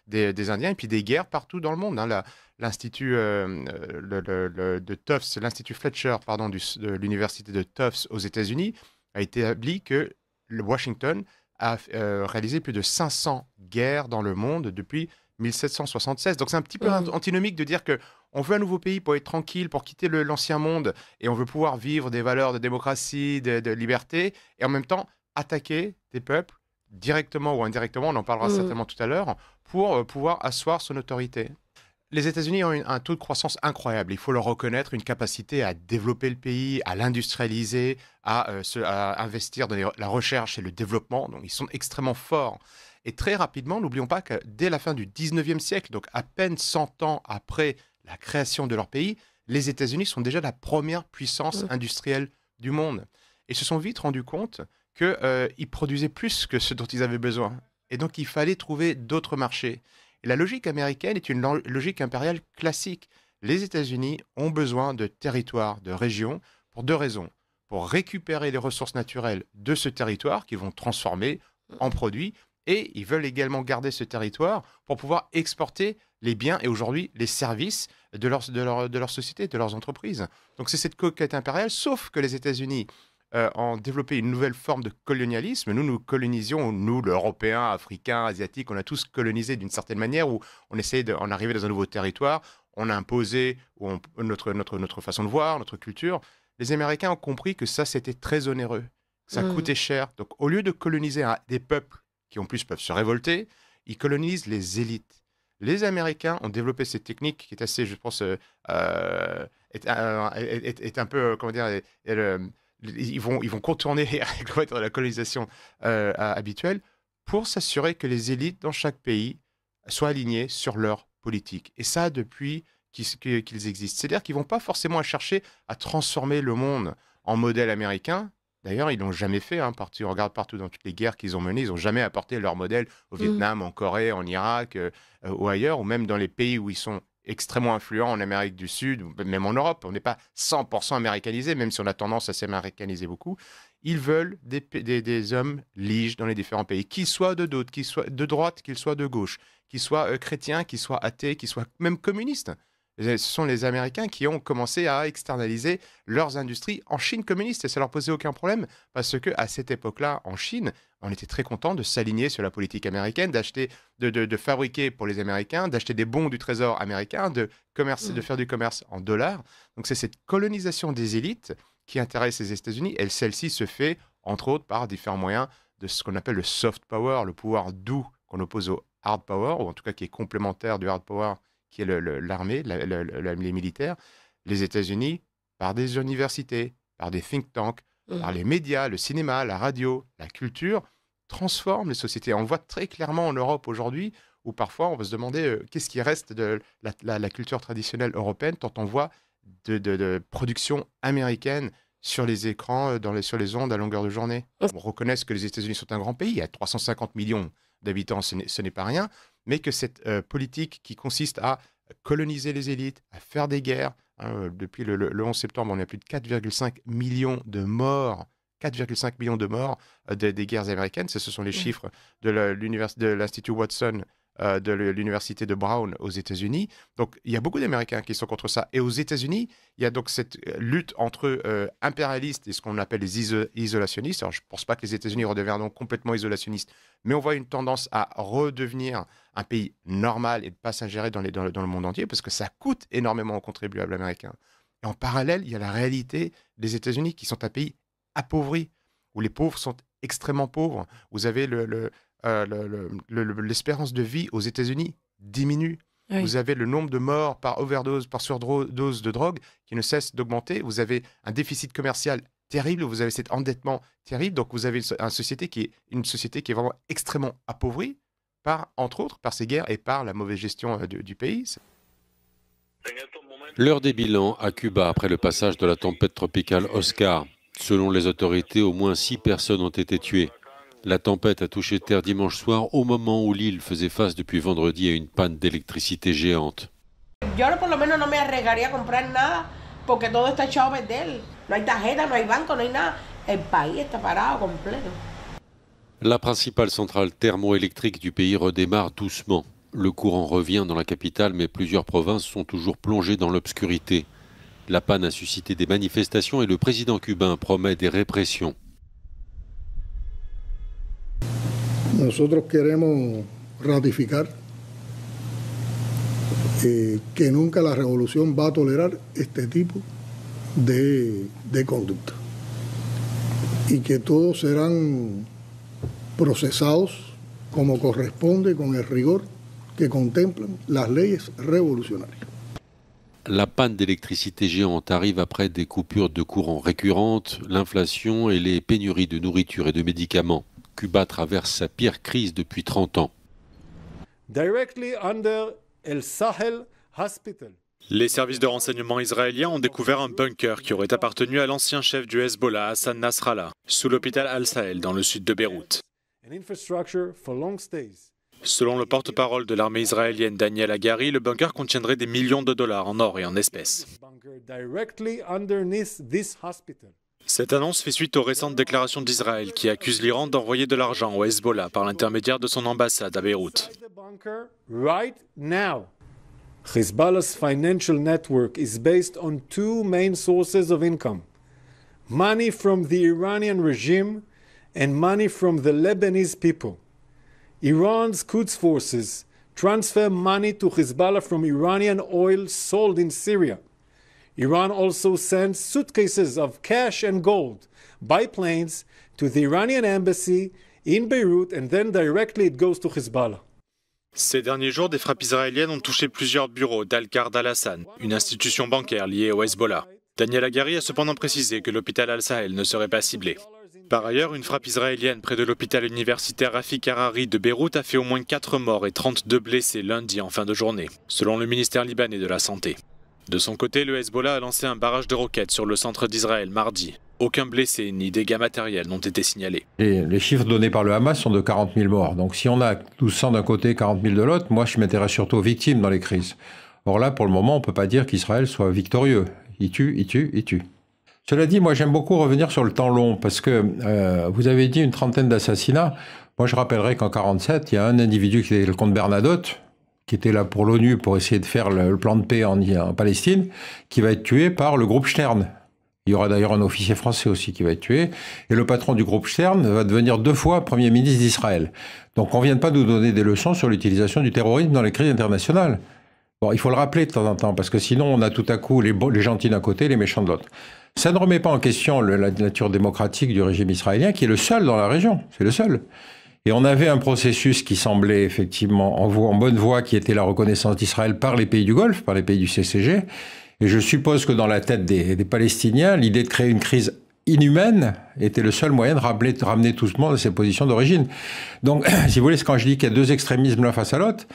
des, Indiens, et puis des guerres partout dans le monde. Hein l'Institut euh, euh, de Tufts, l'Institut Fletcher pardon, de l'Université de Tufts aux États-Unis a établi que le Washington a euh, réalisé plus de 500 guerres dans le monde depuis 1776. Donc c'est un petit peu mmh. antinomique de dire que on veut un nouveau pays pour être tranquille, pour quitter l'ancien monde, et on veut pouvoir vivre des valeurs de démocratie, de, liberté, et en même temps attaquer des peuples directement ou indirectement, on en parlera mmh. certainement tout à l'heure, pour pouvoir asseoir son autorité les États-Unis ont un taux de croissance incroyable. Il faut leur reconnaître, une capacité à développer le pays, à l'industrialiser, à, euh, investir dans la recherche et le développement. Donc, ils sont extrêmement forts. Et très rapidement, n'oublions pas que dès la fin du 19e siècle, donc à peine 100 ans après la création de leur pays, les États-Unis sont déjà la première puissance mmh. industrielle du monde. Et se sont vite rendus compte qu'ils euh, produisaient plus que ce dont ils avaient besoin. Et donc, il fallait trouver d'autres marchés la logique américaine est une logique impériale classique. Les États-Unis ont besoin de territoires, de régions, pour deux raisons. Pour récupérer les ressources naturelles de ce territoire qu'ils vont transformer en produits, et ils veulent également garder ce territoire pour pouvoir exporter les biens et aujourd'hui les services de leur, de, de leur société, de leurs entreprises. Donc c'est cette coquette impériale, sauf que les États-Unis ont euh, développé une nouvelle forme de colonialisme. Nous, nous colonisions, nous, l'Européen, Africain, asiatiques on a tous colonisé d'une certaine manière où on essayait d'en arriver dans un nouveau territoire, on a imposé notre, notre, notre façon de voir, notre culture. Les Américains ont compris que ça, c'était très onéreux, ça mm. coûtait cher. Donc, au lieu de coloniser des peuples qui, en plus, peuvent se révolter, ils colonisent les élites. Les Américains ont développé cette technique qui est assez, je pense, euh, euh, est, un peu, comment dire, ils vont, ils vont contourner la colonisation euh, habituelle pour s'assurer que les élites dans chaque pays soient alignées sur leur politique. Et ça, depuis qu'ils existent. C'est-à-dire qu'ils vont pas forcément chercher à transformer le monde en modèle américain. D'ailleurs, ils l'ont jamais fait. Hein, on regarde partout dans toutes les guerres qu'ils ont menées, ils n'ont jamais apporté leur modèle au mmh. Vietnam, en Corée, en Irak euh, euh, ou ailleurs, ou même dans les pays où ils sont extrêmement influent en Amérique du Sud, même en Europe. On n'est pas 100% américanisé, même si on a tendance à s'américaniser beaucoup. Ils veulent des, hommes liges dans les différents pays, qu'ils soient de, d'autres, de droite, qu'ils soient de gauche, qu'ils soient euh, chrétiens, qu'ils soient athées, qu'ils soient même communistes ce sont les Américains qui ont commencé à externaliser leurs industries en Chine communiste et ça leur posait aucun problème parce que à cette époque-là, en Chine, on était très content de s'aligner sur la politique américaine, d'acheter, de, fabriquer pour les Américains, d'acheter des bons du Trésor américain, de commercer, de mmh. faire du commerce en dollars. Donc c'est cette colonisation des élites qui intéresse les États-Unis et celle-ci se fait entre autres par différents moyens de ce qu'on appelle le soft power, le pouvoir doux qu'on oppose au hard power ou en tout cas qui est complémentaire du hard power qui est l'armée, les militaires, les États-Unis par des universités, par des think tanks, mmh. par les médias, le cinéma, la radio, la culture, transforment les sociétés. On voit très clairement en Europe aujourd'hui où parfois on va se demander euh, qu'est-ce qui reste de la, culture traditionnelle européenne tant on voit de, de, production américaine sur les écrans, euh, dans les, sur les ondes à longueur de journée. Mmh. On reconnaît que les États-Unis sont un grand pays, il y a 350 millions d'habitants, ce n'est pas rien, mais que cette euh, politique qui consiste à coloniser les élites, à faire des guerres, hein, euh, depuis le, 11 septembre, on a plus de 4,5 millions de morts. 4,5 millions de morts euh, des guerres américaines, ce, sont les chiffres de l'Institut Watson euh, de l'université de Brown aux États-Unis. Donc il y a beaucoup d'Américains qui sont contre ça. Et aux États-Unis, il y a donc cette euh, lutte entre euh, impérialistes et ce qu'on appelle les isolationnistes. Alors je ne pense pas que les États-Unis redeviendront complètement isolationnistes, mais on voit une tendance à redevenir un pays normal et de ne pas s'ingérer dans, le monde entier parce que ça coûte énormément aux contribuables américains. Et en parallèle, il y a la réalité des États-Unis qui sont un pays appauvri, où les pauvres sont extrêmement pauvres. Vous avez le, euh, l'espérance de vie aux États-Unis diminue. Vous avez le nombre de morts par overdose, par surdose de drogue qui ne cesse d'augmenter. Vous avez un déficit commercial terrible, vous avez cet endettement terrible. Donc vous avez une société qui est, une société qui est vraiment extrêmement appauvrie, par, entre autres par ces guerres et par la mauvaise gestion euh, du pays. L'heure des bilans à Cuba après le passage de la tempête tropicale Oscar. Selon les autorités, au moins six personnes ont été tuées. La tempête a touché terre dimanche soir au moment où l'île faisait face depuis vendredi à une panne d'électricité géante. La principale centrale thermoélectrique du pays redémarre doucement. Le courant revient dans la capitale, mais plusieurs provinces sont toujours plongées dans l'obscurité. La panne a suscité des manifestations et le président cubain promet des répressions. Nous queremos ratificar eh, que nunca la revolución va a tolerar este tipo de, de conducta y que todos serán procesados comme corresponde con el rigor que contemplan les leyes révolutionnaires. La panne d'électricité géante arrive après des coupures de courant récurrentes, l'inflation et les pénuries de nourriture et de médicaments. Cuba traverse sa pire crise depuis 30 ans. Les services de renseignement israéliens ont découvert un bunker qui aurait appartenu à l'ancien chef du Hezbollah, Hassan Nasrallah, sous l'hôpital Al-Sahel dans le sud de Beyrouth. Selon le porte-parole de l'armée israélienne Daniel Agari, le bunker contiendrait des millions de dollars en or et en espèces. Cette annonce fait suite aux récentes déclarations d'Israël qui accuse l'Iran d'envoyer de l'argent au Hezbollah par l'intermédiaire de son ambassade à Beyrouth. Hezbollah's financial network is based on two main sources of income money from the Iranian regime and money from the Lebanese people. Iran's Quds forces transfer money to Hezbollah from Iranian oil sold in Syria. Iran also sends suitcases of cash and gold by planes to the Iranian embassy in Beirut and then directly it goes Hezbollah. Ces derniers jours, des frappes israéliennes ont touché plusieurs bureaux d'Al-Qard al assan une institution bancaire liée au Hezbollah. Daniel Agari a cependant précisé que l'hôpital Al-Sahel ne serait pas ciblé. Par ailleurs, une frappe israélienne près de l'hôpital universitaire Rafik Harari de Beyrouth a fait au moins 4 morts et 32 blessés lundi en fin de journée, selon le ministère libanais de la Santé. De son côté, le Hezbollah a lancé un barrage de roquettes sur le centre d'Israël mardi. Aucun blessé ni dégâts matériels n'ont été signalés. les chiffres donnés par le Hamas sont de 40 000 morts. Donc si on a 1200 d'un côté, 40 000 de l'autre, moi je m'intéresse surtout aux victimes dans les crises. Or là, pour le moment, on ne peut pas dire qu'Israël soit victorieux. Il tue, il tue, il tue. Cela dit, moi j'aime beaucoup revenir sur le temps long, parce que euh, vous avez dit une trentaine d'assassinats. Moi je rappellerai qu'en 47, il y a un individu qui est le comte Bernadotte, qui était là pour l'ONU pour essayer de faire le, plan de paix en, Palestine, qui va être tué par le groupe Stern. Il y aura d'ailleurs un officier français aussi qui va être tué. Et le patron du groupe Stern va devenir deux fois Premier ministre d'Israël. Donc on ne vient pas nous donner des leçons sur l'utilisation du terrorisme dans les crises internationales. Bon, il faut le rappeler de temps en temps, parce que sinon on a tout à coup les, gentils d'un côté, les méchants de l'autre. Ça ne remet pas en question la nature démocratique du régime israélien, qui est le seul dans la région. C'est le seul. Et on avait un processus qui semblait effectivement en, bonne voie, qui était la reconnaissance d'Israël par les pays du Golfe, par les pays du CCG. Et je suppose que dans la tête des, Palestiniens, l'idée de créer une crise inhumaine était le seul moyen de ramener, tout ce monde à ses positions d'origine. Donc, [clears throat] si vous voulez, quand je dis qu'il y a deux extrémismes l'un face à l'autre,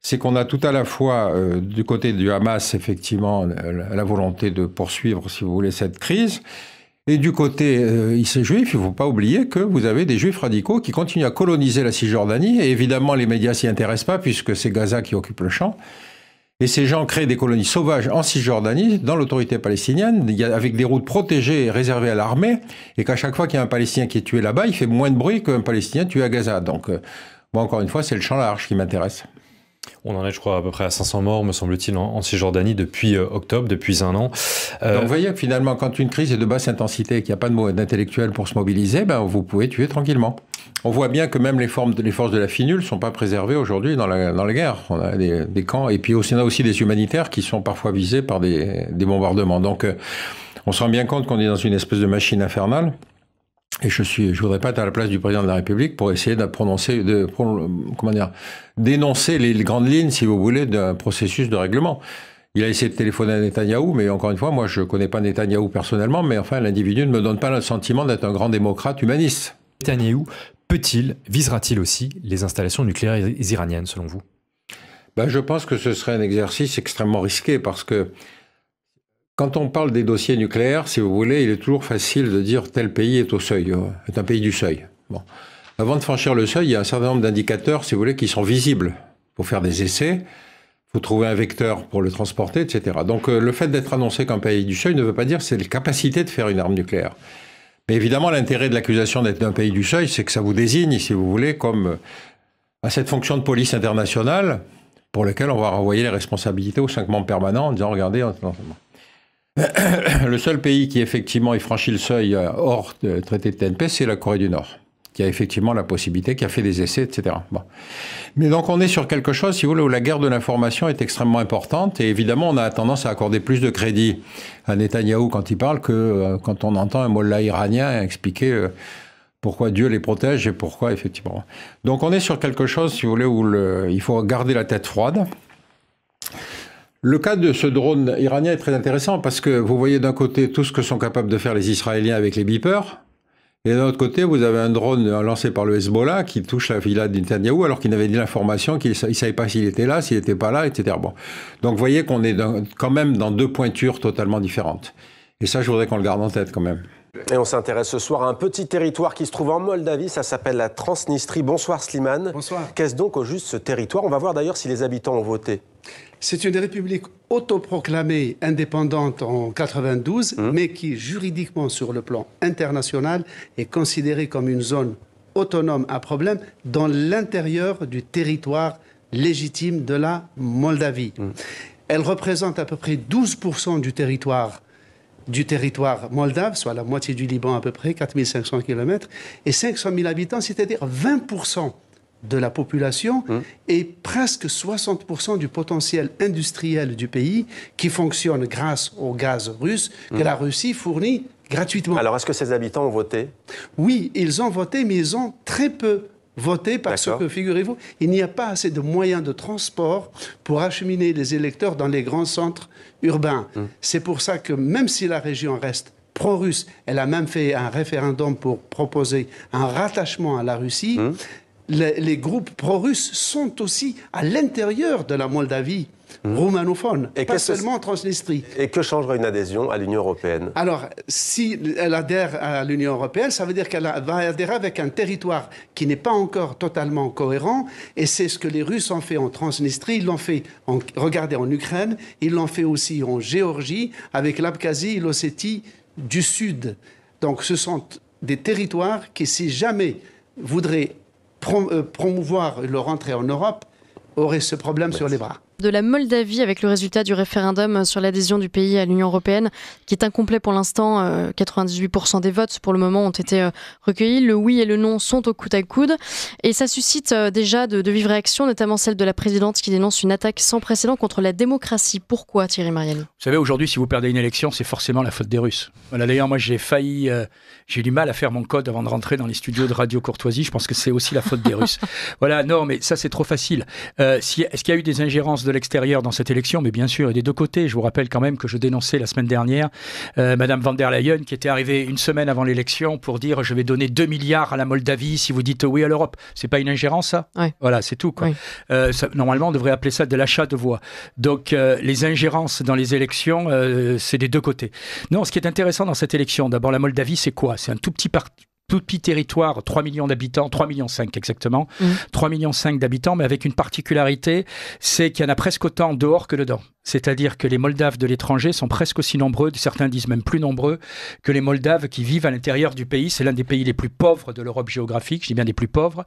c'est qu'on a tout à la fois euh, du côté du Hamas effectivement la volonté de poursuivre, si vous voulez, cette crise, et du côté euh, juif, il ne faut pas oublier que vous avez des juifs radicaux qui continuent à coloniser la Cisjordanie. Et évidemment, les médias s'y intéressent pas puisque c'est Gaza qui occupe le champ. Et ces gens créent des colonies sauvages en Cisjordanie, dans l'autorité palestinienne, avec des routes protégées et réservées à l'armée, et qu'à chaque fois qu'il y a un Palestinien qui est tué là-bas, il fait moins de bruit qu'un Palestinien tué à Gaza. Donc, euh, moi, encore une fois, c'est le champ large qui m'intéresse. On en est, je crois, à peu près à 500 morts, me semble-t-il, en, Cisjordanie depuis euh, octobre, depuis un an. Euh, Donc, vous voyez finalement, quand une crise est de basse intensité et qu'il n'y a pas d'intellectuels pour se mobiliser, ben, vous pouvez tuer tranquillement. On voit bien que même les, formes forces de la finule ne sont pas préservées aujourd'hui dans la, guerre. On a des, camps, et puis on a aussi des humanitaires qui sont parfois visés par des, bombardements. Donc, euh, on se rend bien compte qu'on est dans une espèce de machine infernale et je suis, je voudrais pas être à la place du président de la République pour essayer de prononcer, de, comment dire, d'énoncer les, grandes lignes, si vous voulez, d'un processus de règlement. Il a essayé de téléphoner à Netanyahou, mais encore une fois, moi, je connais pas Netanyahou personnellement, mais enfin, l'individu ne me donne pas le sentiment d'être un grand démocrate humaniste. Netanyahou peut-il, visera-t-il aussi les installations nucléaires iraniennes, selon vous ben, Je pense que ce serait un exercice extrêmement risqué parce que quand on parle des dossiers nucléaires, si vous voulez, il est toujours facile de dire tel pays est au seuil, euh, est un pays du seuil. Bon. Avant de franchir le seuil, il y a un certain nombre d'indicateurs, si vous voulez, qui sont visibles. Il faut faire des essais, il faut trouver un vecteur pour le transporter, etc. Donc euh, le fait d'être annoncé qu'un pays du seuil ne veut pas dire c'est la capacité de faire une arme nucléaire. Mais évidemment, l'intérêt de l'accusation d'être un pays du seuil, c'est que ça vous désigne, si vous voulez, comme euh, à cette fonction de police internationale pour laquelle on va renvoyer les responsabilités aux cinq membres permanents en disant, regardez, le seul pays qui effectivement ait franchi le seuil euh, hors euh, traité de TNP, c'est la Corée du Nord, qui a effectivement la possibilité, qui a fait des essais, etc. Mais donc on est sur quelque chose, si vous voulez, où la guerre de l'information est extrêmement importante, et évidemment on a tendance à accorder plus de crédit à Netanyahou quand il parle que euh, quand on entend un mollah iranien expliquer... pourquoi Dieu les protège et pourquoi effectivement. Donc on est sur quelque chose, si vous voulez, où il faut garder la tête froide. Le cas de ce drone iranien est très intéressant parce que vous voyez d'un côté tout ce que sont capables de faire les Israéliens avec les beepers, et d'un autre côté, vous avez un drone euh, lancé par le Hezbollah qui touche la villa de alors qu'il n'avait ni l'information, qu'il ne savait pas s'il était là, s'il n'était pas là, etc. Bon. Donc vous voyez qu'on est quand même dans deux pointures totalement différentes. Et ça, je voudrais qu'on le garde en tête quand même. Et on s'intéresse ce soir à un petit territoire qui se trouve en Moldavie, ça s'appelle la Transnistrie. Bonsoir Slimane. Bonsoir. Qu'est-ce donc au juste ce territoire On va voir d'ailleurs si les habitants ont voté. C'est une république autoproclamée indépendante en 92, hein? mais qui juridiquement sur le plan international est considérée comme une zone autonome à problème dans l'intérieur du territoire légitime de la Moldavie. Hein? Elle représente à peu près 12% du territoire du territoire moldave, soit la moitié du Liban à peu près, 4500 km, et 500 000 habitants, c'est-à-dire 20% de la population mmh. et presque 60% du potentiel industriel du pays qui fonctionne grâce au gaz russe que mmh. la Russie fournit gratuitement. Alors est-ce que ces habitants ont voté Oui, ils ont voté, mais ils ont très peu voté parce que, figurez-vous, il n'y a pas assez de moyens de transport pour acheminer les électeurs dans les grands centres urbains. Mmh. C'est pour ça que même si la région reste pro-russe, elle a même fait un référendum pour proposer un rattachement à la Russie, les, groupes pro-russes sont aussi à l'intérieur de la Moldavie. Hmm. roumanophone, et pas seulement en transnistrie. Et que changera une adhésion à l'Union européenne Alors, si elle adhère à l'Union européenne, ça veut dire qu'elle va adhérer avec un territoire qui n'est pas encore totalement cohérent, et c'est ce que les Russes ont fait en Transnistrie, ils l'ont fait, en, regardez, en Ukraine, ils l'ont fait aussi en Géorgie, avec l'Abkhazie et l'Ossétie du Sud. Donc, ce sont des territoires qui, si jamais voudraient euh, promouvoir leur entrée en Europe aurait ce problème sur les bras de la Moldavie avec le résultat du référendum sur l'adhésion du pays à l'Union européenne, qui est incomplet pour l'instant. 98% euh, des votes pour le moment ont été euh, recueillis. Le oui et le non sont au coude à coude. Et ça suscite euh, déjà de, vives réactions, notamment celle de la présidente qui dénonce une attaque sans précédent contre la démocratie. Pourquoi, Thierry Mariani Vous savez, aujourd'hui, si vous perdez une élection, c'est forcément la faute des Russes. Voilà, D'ailleurs, moi, j'ai failli, j'ai eu du mal à faire mon code avant de rentrer dans les studios de Radio Courtoisie. Je pense que c'est aussi la faute des Russes. [laughs] Voilà, non, mais ça, c'est trop facile. Est-ce qu'il y a eu des ingérences de l'extérieur dans cette élection, mais bien sûr, des deux côtés. Je vous rappelle quand même que je dénonçais la semaine dernière Mme euh, Madame van der Leyen, qui était arrivée une semaine avant l'élection pour dire je vais donner 2 milliards à la Moldavie si vous dites oui à l'Europe. C'est pas une ingérence, ça Voilà, c'est tout. Quoi. Euh, normalement, on devrait appeler ça de l'achat de voix. Donc, euh, les ingérences dans les élections, c'est des deux côtés. Non, ce qui est intéressant dans cette élection, d'abord, la Moldavie, c'est quoi C'est un tout petit parti tout petit territoire, 3 millions d'habitants, 3 millions 5 exactement, 3 mm. millions 5 d'habitants, mais avec une particularité, c'est qu'il y en a presque autant dehors que dedans. C'est-à-dire que les Moldaves de l'étranger sont presque aussi nombreux, certains disent même plus nombreux, que les Moldaves qui vivent à l'intérieur du pays. C'est l'un des pays les plus pauvres de l'Europe géographique, je dis bien des plus pauvres.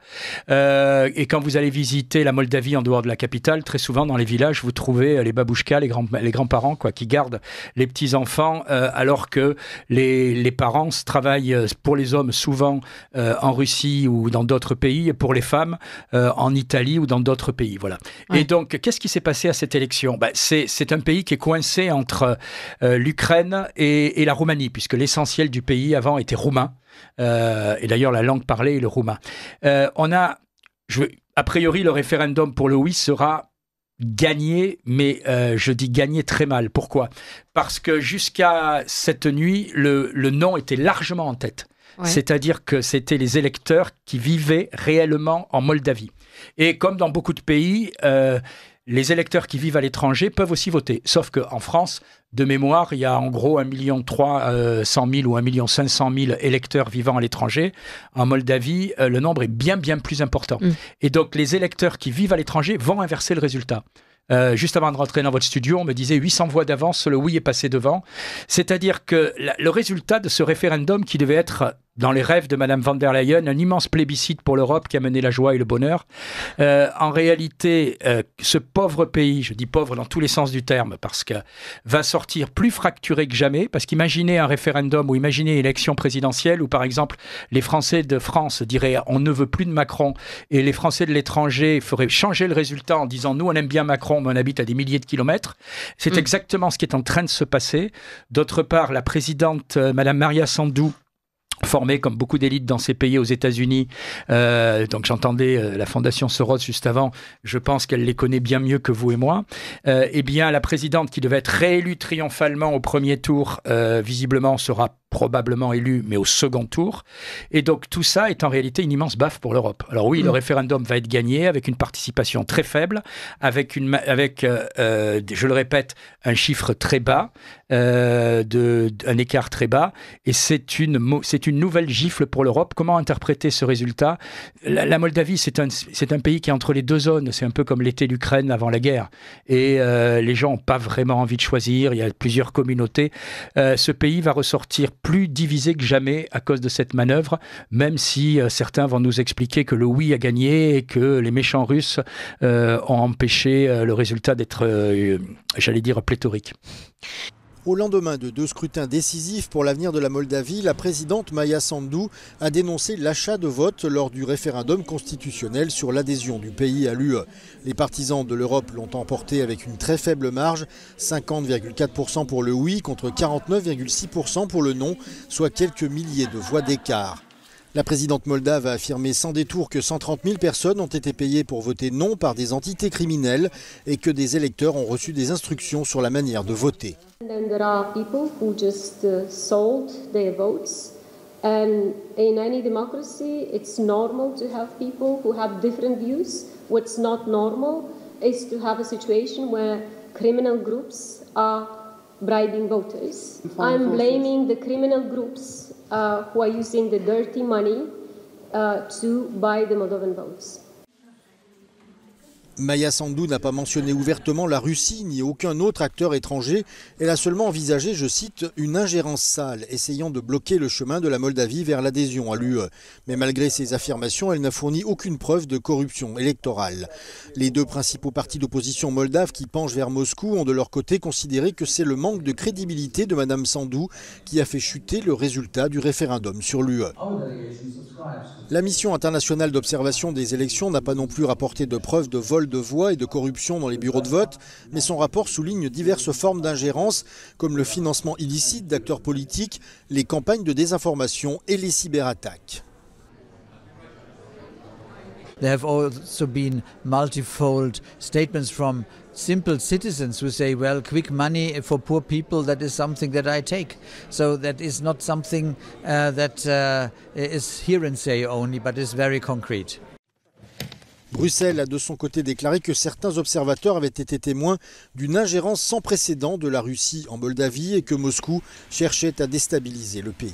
Euh, et quand vous allez visiter la Moldavie en dehors de la capitale, très souvent dans les villages, vous trouvez euh, les babouchkas, les, grands, les grands-parents, quoi, qui gardent les petits-enfants, euh, alors que les, les parents travaillent pour les hommes souvent souvent euh, en Russie ou dans d'autres pays, et pour les femmes euh, en Italie ou dans d'autres pays. Voilà. Et donc, qu'est-ce qui s'est passé à cette élection ben, C'est un pays qui est coincé entre euh, l'Ukraine et, la Roumanie, puisque l'essentiel du pays avant était roumain. et d'ailleurs, la langue parlée est le roumain. on a, je, a priori, le référendum pour le oui sera gagné, mais je dis gagné très mal. Pourquoi Parce que jusqu'à cette nuit, le, le, non était largement en tête. C'est-à-dire que c'était les électeurs qui vivaient réellement en Moldavie. Et comme dans beaucoup de pays, euh, les électeurs qui vivent à l'étranger peuvent aussi voter. Sauf qu'en France, de mémoire, il y a en gros 1,3 million euh, ou 1,5 million électeurs vivant à l'étranger. En Moldavie, euh, le nombre est bien, bien plus important. Mm. Et donc, les électeurs qui vivent à l'étranger vont inverser le résultat. juste avant de rentrer dans votre studio, on me disait 800 voix d'avance, le oui est passé devant. C'est-à-dire que le résultat de ce référendum qui devait être dans les rêves de Madame van der Leyen, un immense plébiscite pour l'Europe qui a mené la joie et le bonheur. Euh, en réalité, euh, ce pauvre pays, je dis pauvre dans tous les sens du terme, parce que va sortir plus fracturé que jamais, parce qu'imaginez un référendum ou imaginez une élection présidentielle où, par exemple, les Français de France diraient on ne veut plus de Macron et les Français de l'étranger feraient changer le résultat en disant nous on aime bien Macron mais on habite à des milliers de kilomètres. C'est mm. exactement ce qui est en train de se passer. D'autre part, la présidente, euh, Madame Maria Sandou, formé comme beaucoup d'élites dans ces pays aux États-Unis. Euh, donc j'entendais euh, la fondation Soros juste avant. Je pense qu'elle les connaît bien mieux que vous et moi. Euh, eh bien, la présidente qui devait être réélue triomphalement au premier tour, euh, visiblement, sera probablement élu, mais au second tour. Et donc tout ça est en réalité une immense baffe pour l'Europe. Alors oui, le mm. référendum va être gagné avec une participation très faible, avec, une, avec euh, euh, je le répète, un chiffre très bas, euh, de, un écart très bas. Et c'est une, c'est une nouvelle gifle pour l'Europe. Comment interpréter ce résultat la, Moldavie, c'est un, c'est un pays qui est entre les deux zones. C'est un peu comme l'était l'Ukraine avant la guerre. Et les gens n'ont pas vraiment envie de choisir. Il y a plusieurs communautés. ce pays va ressortir plus divisé que jamais à cause de cette manœuvre, même si euh, certains vont nous expliquer que le oui a gagné et que les méchants russes euh, ont empêché euh, le résultat d'être, j'allais dire, pléthorique. Au lendemain de deux scrutins décisifs pour l'avenir de la Moldavie, la présidente Maya Sandu a dénoncé l'achat de votes lors du référendum constitutionnel sur l'adhésion du pays à l'UE. Les partisans de l'Europe l'ont emporté avec une très faible marge, 50,4% pour le oui contre 49,6% pour le non, soit quelques milliers de voix d'écart. La présidente moldave a affirmé sans détour que 130 000 personnes ont été payées pour voter non par des entités criminelles et que des électeurs ont reçu des instructions sur la manière de voter. votes. And in any democracy, it's normal to have people who have different views. What's not normal is to have a situation where criminal groups are bribing voters. I'm blaming the criminal groups Uh, who are using the dirty money uh, to buy the Moldovan votes. Maya Sandou n'a pas mentionné ouvertement la Russie ni aucun autre acteur étranger. Elle a seulement envisagé, je cite, une ingérence sale, essayant de bloquer le chemin de la Moldavie vers l'adhésion à l'UE. Mais malgré ces affirmations, elle n'a fourni aucune preuve de corruption électorale. Les deux principaux partis d'opposition moldave qui penchent vers Moscou ont de leur côté considéré que c'est le manque de crédibilité de Madame Sandou qui a fait chuter le résultat du référendum sur l'UE. La mission internationale d'observation des élections n'a pas non plus rapporté de preuves de vol de voix et de corruption dans les bureaux de vote, mais son rapport souligne diverses formes d'ingérence, comme le financement illicite d'acteurs politiques, les campagnes de désinformation et les cyberattaques. multifold statements from simple citizens who say, well, quick money for poor people, that is something that I take. So that is not something uh, that uh, is say only, but is very concrete. Bruxelles a de son côté déclaré que certains observateurs avaient été témoins d'une ingérence sans précédent de la Russie en Moldavie et que Moscou cherchait à déstabiliser le pays.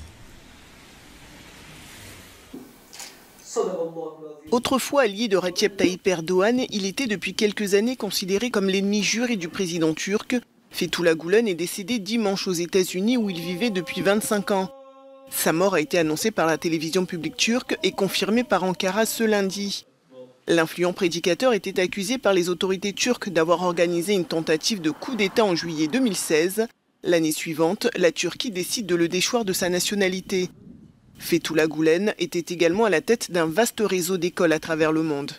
Autrefois allié de Recep Tayyip Erdogan, il était depuis quelques années considéré comme l'ennemi juré du président turc. Fethullah Gulen est décédé dimanche aux États-Unis où il vivait depuis 25 ans. Sa mort a été annoncée par la télévision publique turque et confirmée par Ankara ce lundi. L'influent prédicateur était accusé par les autorités turques d'avoir organisé une tentative de coup d'État en juillet 2016. L'année suivante, la Turquie décide de le déchoir de sa nationalité. Fethullah Gulen était également à la tête d'un vaste réseau d'écoles à travers le monde.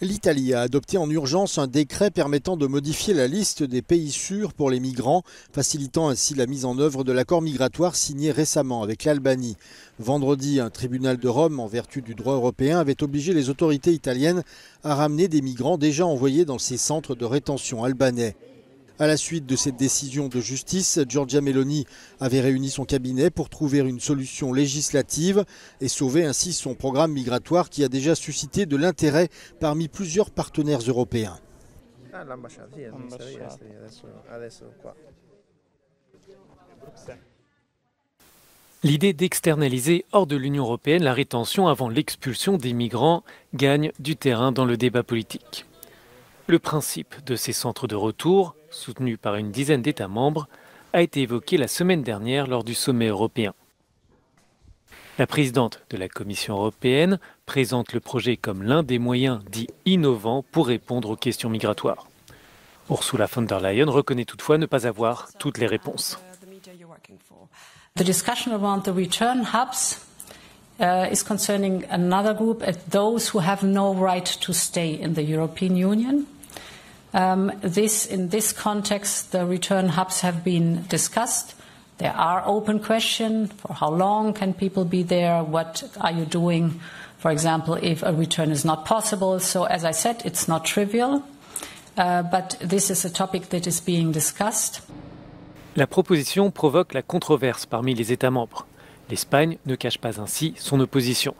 L'Italie a adopté en urgence un décret permettant de modifier la liste des pays sûrs pour les migrants, facilitant ainsi la mise en œuvre de l'accord migratoire signé récemment avec l'Albanie. Vendredi, un tribunal de Rome, en vertu du droit européen, avait obligé les autorités italiennes à ramener des migrants déjà envoyés dans ces centres de rétention albanais. À la suite de cette décision de justice, Giorgia Meloni avait réuni son cabinet pour trouver une solution législative et sauver ainsi son programme migratoire qui a déjà suscité de l'intérêt parmi plusieurs partenaires européens. Ah, L'idée d'externaliser hors de l'Union européenne la rétention avant l'expulsion des migrants gagne du terrain dans le débat politique. Le principe de ces centres de retour soutenu par une dizaine d'États membres, a été évoqué la semaine dernière lors du sommet européen. La présidente de la Commission européenne présente le projet comme l'un des moyens dits innovants pour répondre aux questions migratoires. Ursula von der Leyen reconnaît toutefois ne pas avoir toutes les réponses. discussion Um, this, in this context, the return hubs have been discussed. There are open questions for how long can people be there? What are you doing, for example, if a return is not possible? So, as I said, it's not trivial, uh, but this is a topic that is being discussed. La proposition provoque la controverse parmi les États membres. L'Espagne ne cache pas ainsi son opposition.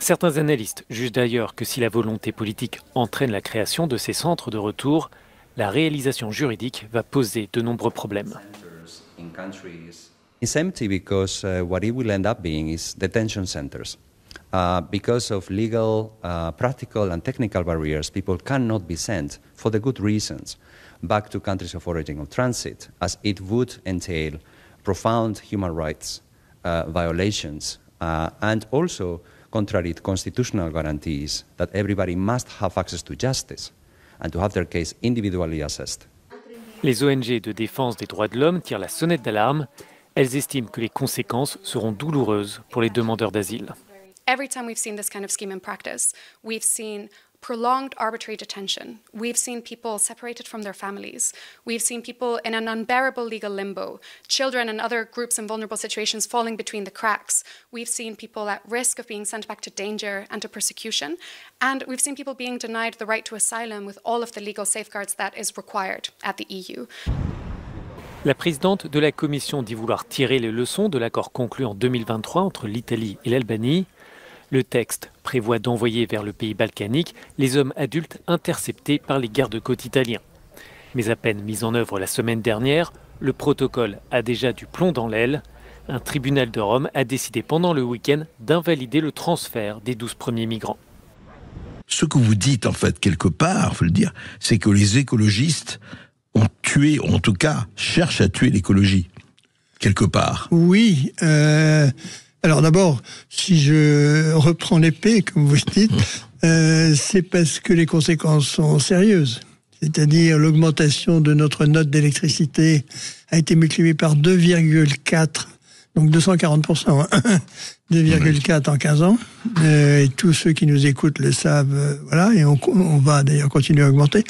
Certains analystes jugent d'ailleurs que si la volonté politique entraîne la création de ces centres de retour, la réalisation juridique va poser de nombreux problèmes. It's empty because uh, what it will end up being is detention centers. Uh, because of legal, uh, practical, and technical barriers, people cannot be sent, for the good reasons, back to countries of origin or transit, as it would entail profound human rights uh, violations uh, and also contrary to constitutional guarantees that everybody must have access to justice and to have their case individually assessed. Les ONG de défense des droits de l'homme tirent la sonnette d'alarme. Elles estiment que les conséquences seront douloureuses pour les demandeurs d'asile. Every time we've seen this kind of scheme in practice, we've seen prolonged arbitrary detention. We've seen people separated from their families. We've seen people in an unbearable legal limbo, children and other groups in vulnerable situations falling between the cracks. We've seen people at risk of being sent back to danger and to persecution. And we've seen people being denied the right to asylum with all of the legal safeguards that is required at the EU. La présidente de la Commission dit vouloir tirer les leçons de l'accord conclu en 2023 entre l'Italie et l'Albanie. Le texte prévoit d'envoyer vers le pays balkanique les hommes adultes interceptés par les gardes-côtes italiens. Mais à peine mis en œuvre la semaine dernière, le protocole a déjà du plomb dans l'aile. Un tribunal de Rome a décidé pendant le week-end d'invalider le transfert des 12 premiers migrants. Ce que vous dites, en fait, quelque part, faut le dire, c'est que les écologistes ont tué, ou en tout cas, cherchent à tuer l'écologie, quelque part. Oui. Euh... Alors d'abord, si je reprends l'épée, comme vous dites, [laughs] euh, c'est parce que les conséquences sont sérieuses. C'est-à-dire l'augmentation de notre note d'électricité a été multipliée par 2,4, donc 240%, 2,4 hein. [laughs] en 15 ans. Euh, et tous ceux qui nous écoutent le savent, euh, voilà, et on va d'ailleurs continuer à augmenter.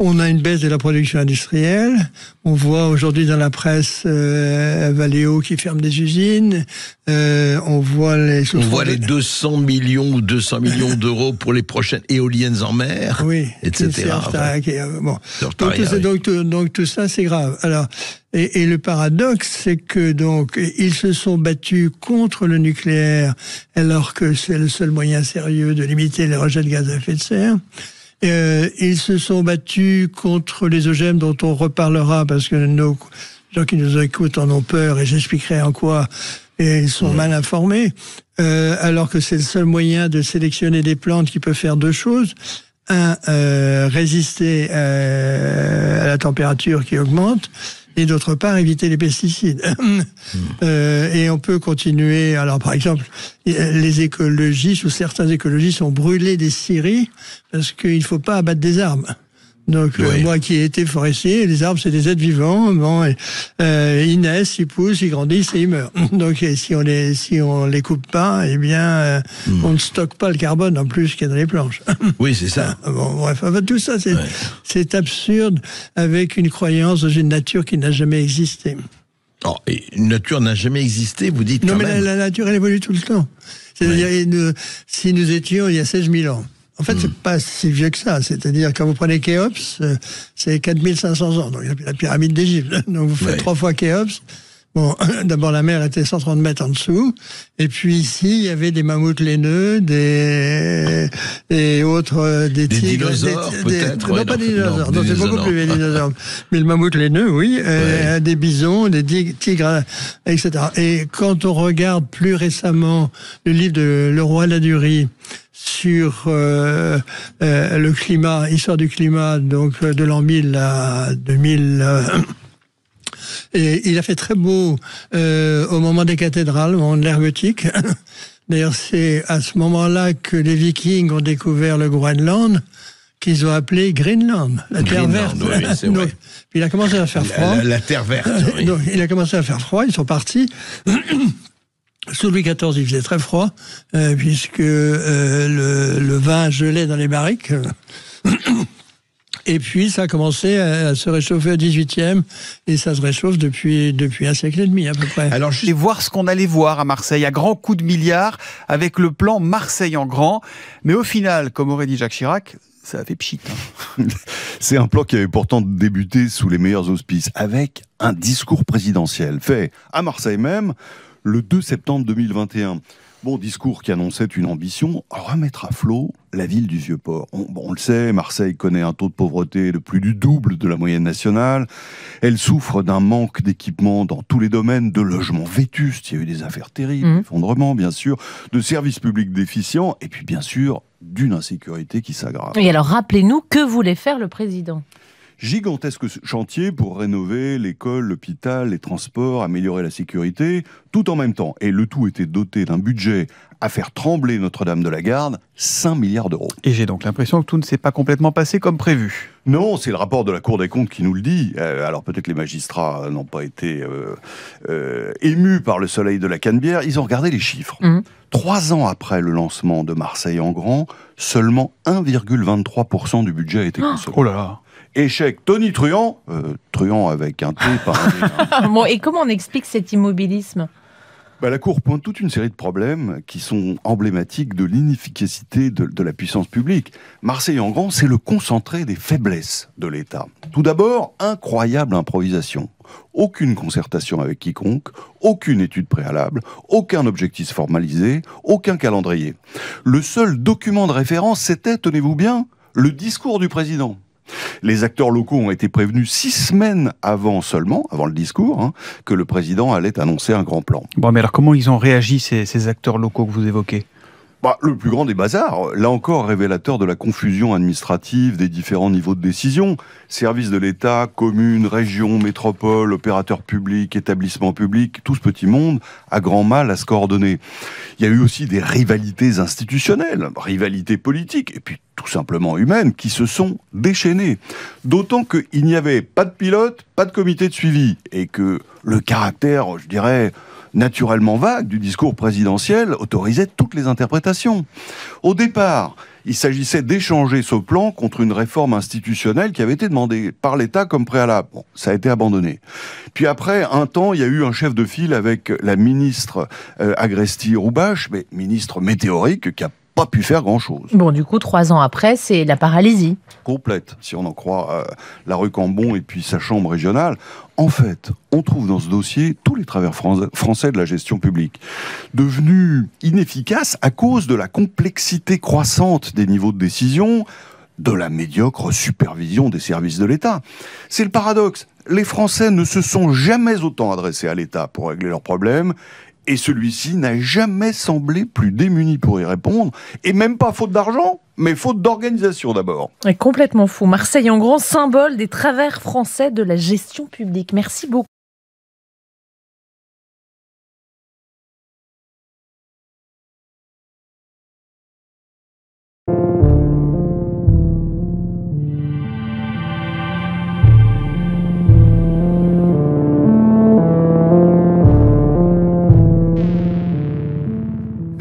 On a une baisse de la production industrielle. On voit aujourd'hui dans la presse euh, Valeo qui ferme des usines. Euh, on voit les on voit les 200 millions ou 200 millions d'euros pour les prochaines éoliennes en mer, oui, etc. Euh, donc, tout ça, tout ça, c'est grave. Alors et, et le paradoxe, c'est que donc ils se sont battus contre le nucléaire alors que c'est le seul moyen sérieux de limiter les rejets de gaz à effet de serre. Euh, ils se sont battus contre les OGM dont on reparlera parce que nos gens qui nous écoutent en ont peur et j'expliquerai en quoi ils sont mal informés. Euh, alors que c'est le seul moyen de sélectionner des plantes qui peuvent faire deux choses. Un, euh, résister à la température qui augmente et d'autre part éviter les pesticides. [laughs] Hmm. Euh, et on peut continuer. Alors par exemple, euh, les écologistes ou certains écologistes ont brûlé des scieries parce qu'il ne faut pas abattre des arbres. Donc euh, moi qui ai été forestier, les arbres c'est des êtres vivants. Bon, euh, ils naissent, ils poussent, ils grandissent et ils meurent. [laughs] Donc et si on les si on les coupe pas, eh bien euh, hmm. on ne stocke pas le carbone en plus qu'il y a dans les planches. [laughs] Oui c'est ça. Ah, bref, tout ça c'est c'est absurde avec une croyance dans une nature qui n'a jamais existé. Oh, et une nature n'a jamais existé, vous dites. Non quand mais Non La, la, nature elle évolue tout le temps. C'est-à-dire si nous étions il y a 16 000 ans en fait, hmm. c'est pas si vieux que ça. C'est-à-dire, quand vous prenez Khéops, euh, c'est 4500 ans. Donc, il y a la pyramide d'Égypte. [laughs] Donc, vous faites trois fois Khéops. Bon, [clears throat] d'abord, la mer était 130 mètres en dessous. Et puis, ici, il y avait des mammouths laineux, des, et autres, euh, des, des tigres. Dinosaures, des, des... Non, pas des dinosaures. Donc c'est beaucoup plus les dinosaures. [laughs] Mais le mammouth laineux, oui. Euh, des bisons, des tigres, etc. Et quand on regarde plus récemment le livre de Le Roi Ladurie, sur euh, euh, le climat, histoire du climat, donc euh, de l'an 1000 à 2000. et il a fait très beau au moment des cathédrales, au moment de l'ère gothique. [laughs] D'ailleurs, c'est à ce moment-là que les Vikings ont découvert le Groenland qu'ils ont appelé Greenland, la Terre verte. Oui, [laughs] il a commencé à faire froid. La, Terre verte. Oui. [laughs] Donc, il a commencé à faire froid. Ils sont partis. [clears throat] Sous Louis XIV, il faisait très froid, euh, puisque euh, le, vin gelait dans les barriques. [coughs] Et puis, ça a commencé à, se réchauffer au 18e, et ça se réchauffe depuis, depuis un siècle et demi, à peu près. Alors, je vais voir ce qu'on allait voir à Marseille, à grands coups de milliard avec le plan Marseille en grand. Mais au final, comme aurait dit Jacques Chirac, ça a fait pchit. Hein. [laughs] C'est un plan qui avait pourtant débuté sous les meilleurs auspices, avec un discours présidentiel fait à Marseille même le 2 septembre 2021. Bon, discours qui annonçait une ambition, remettre à flot la ville du Vieux-Port. On, le sait, Marseille connaît un taux de pauvreté de plus du double de la moyenne nationale. Elle souffre d'un manque d'équipement dans tous les domaines, de logements vétustes, il y a eu des affaires terribles, mmh. bien sûr, de services publics déficients, et puis bien sûr d'une insécurité qui s'aggrave. Et alors rappelez-nous, que voulait faire le président gigantesque chantier pour rénover l'école, l'hôpital, les transports, améliorer la sécurité, tout en même temps. Et le tout était doté d'un budget à faire trembler Notre-Dame de la Garde, 5 milliards d'euros. Et j'ai donc l'impression que tout ne s'est pas complètement passé comme prévu. Non, c'est le rapport de la Cour des comptes qui nous le dit. Euh, alors peut-être les magistrats n'ont pas été euh, euh, émus par le soleil de la Canebière, ils ont regardé les chiffres. Mmh. Trois ans après le lancement de Marseille en grand, seulement 1,23% du budget a été oh consommé. Oh là là échec Tony Truand, euh, truand avec un T par un hein. [laughs] Et comment on explique cet immobilisme bah, la Cour pointe toute une série de problèmes qui sont emblématiques de l'inefficacité de, la puissance publique. Marseille en grand, c'est le concentré des faiblesses de l'État. Tout d'abord, incroyable improvisation. Aucune concertation avec quiconque, aucune étude préalable, aucun objectif formalisé, aucun calendrier. Le seul document de référence, c'était, tenez-vous bien, le discours du président. Les acteurs locaux ont été prévenus six semaines avant seulement, avant le discours, hein, que le président allait annoncer un grand plan. Bon, mais alors comment ils ont réagi, ces acteurs locaux que vous évoquez bah, le plus grand des bazars, là encore révélateur de la confusion administrative des différents niveaux de décision, services de l'État, communes, régions, métropoles, opérateurs publics, établissements publics, tout ce petit monde a grand mal à se coordonner. Il y a eu aussi des rivalités institutionnelles, rivalités politiques, et puis tout simplement humaines, qui se sont déchaînées. D'autant qu'il n'y avait pas de pilote, pas de comité de suivi, et que le caractère, je dirais, naturellement vague du discours présidentiel autorisait toutes les interprétations. Au départ, il s'agissait d'échanger ce plan contre une réforme institutionnelle qui avait été demandée par l'État comme préalable. Bon, ça a été abandonné. Puis après, un temps, il y a eu un chef de file avec la ministre euh, Agresti-Roubache, mais ministre météorique, qui a pas pu faire grand-chose. Bon, du coup, trois ans après, c'est la paralysie. Complète, si on en croit euh, la rue Cambon et puis sa chambre régionale. En fait, on trouve dans ce dossier tous les travers français de la gestion publique, devenus inefficaces à cause de la complexité croissante des niveaux de décision, de la médiocre supervision des services de l'État. C'est le paradoxe. Les Français ne se sont jamais autant adressés à l'État pour régler leurs problèmes et celui-ci n'a jamais semblé plus démuni pour y répondre, et même pas faute d'argent, mais faute d'organisation d'abord. Complètement fou. Marseille en grand symbole des travers français de la gestion publique. Merci beaucoup.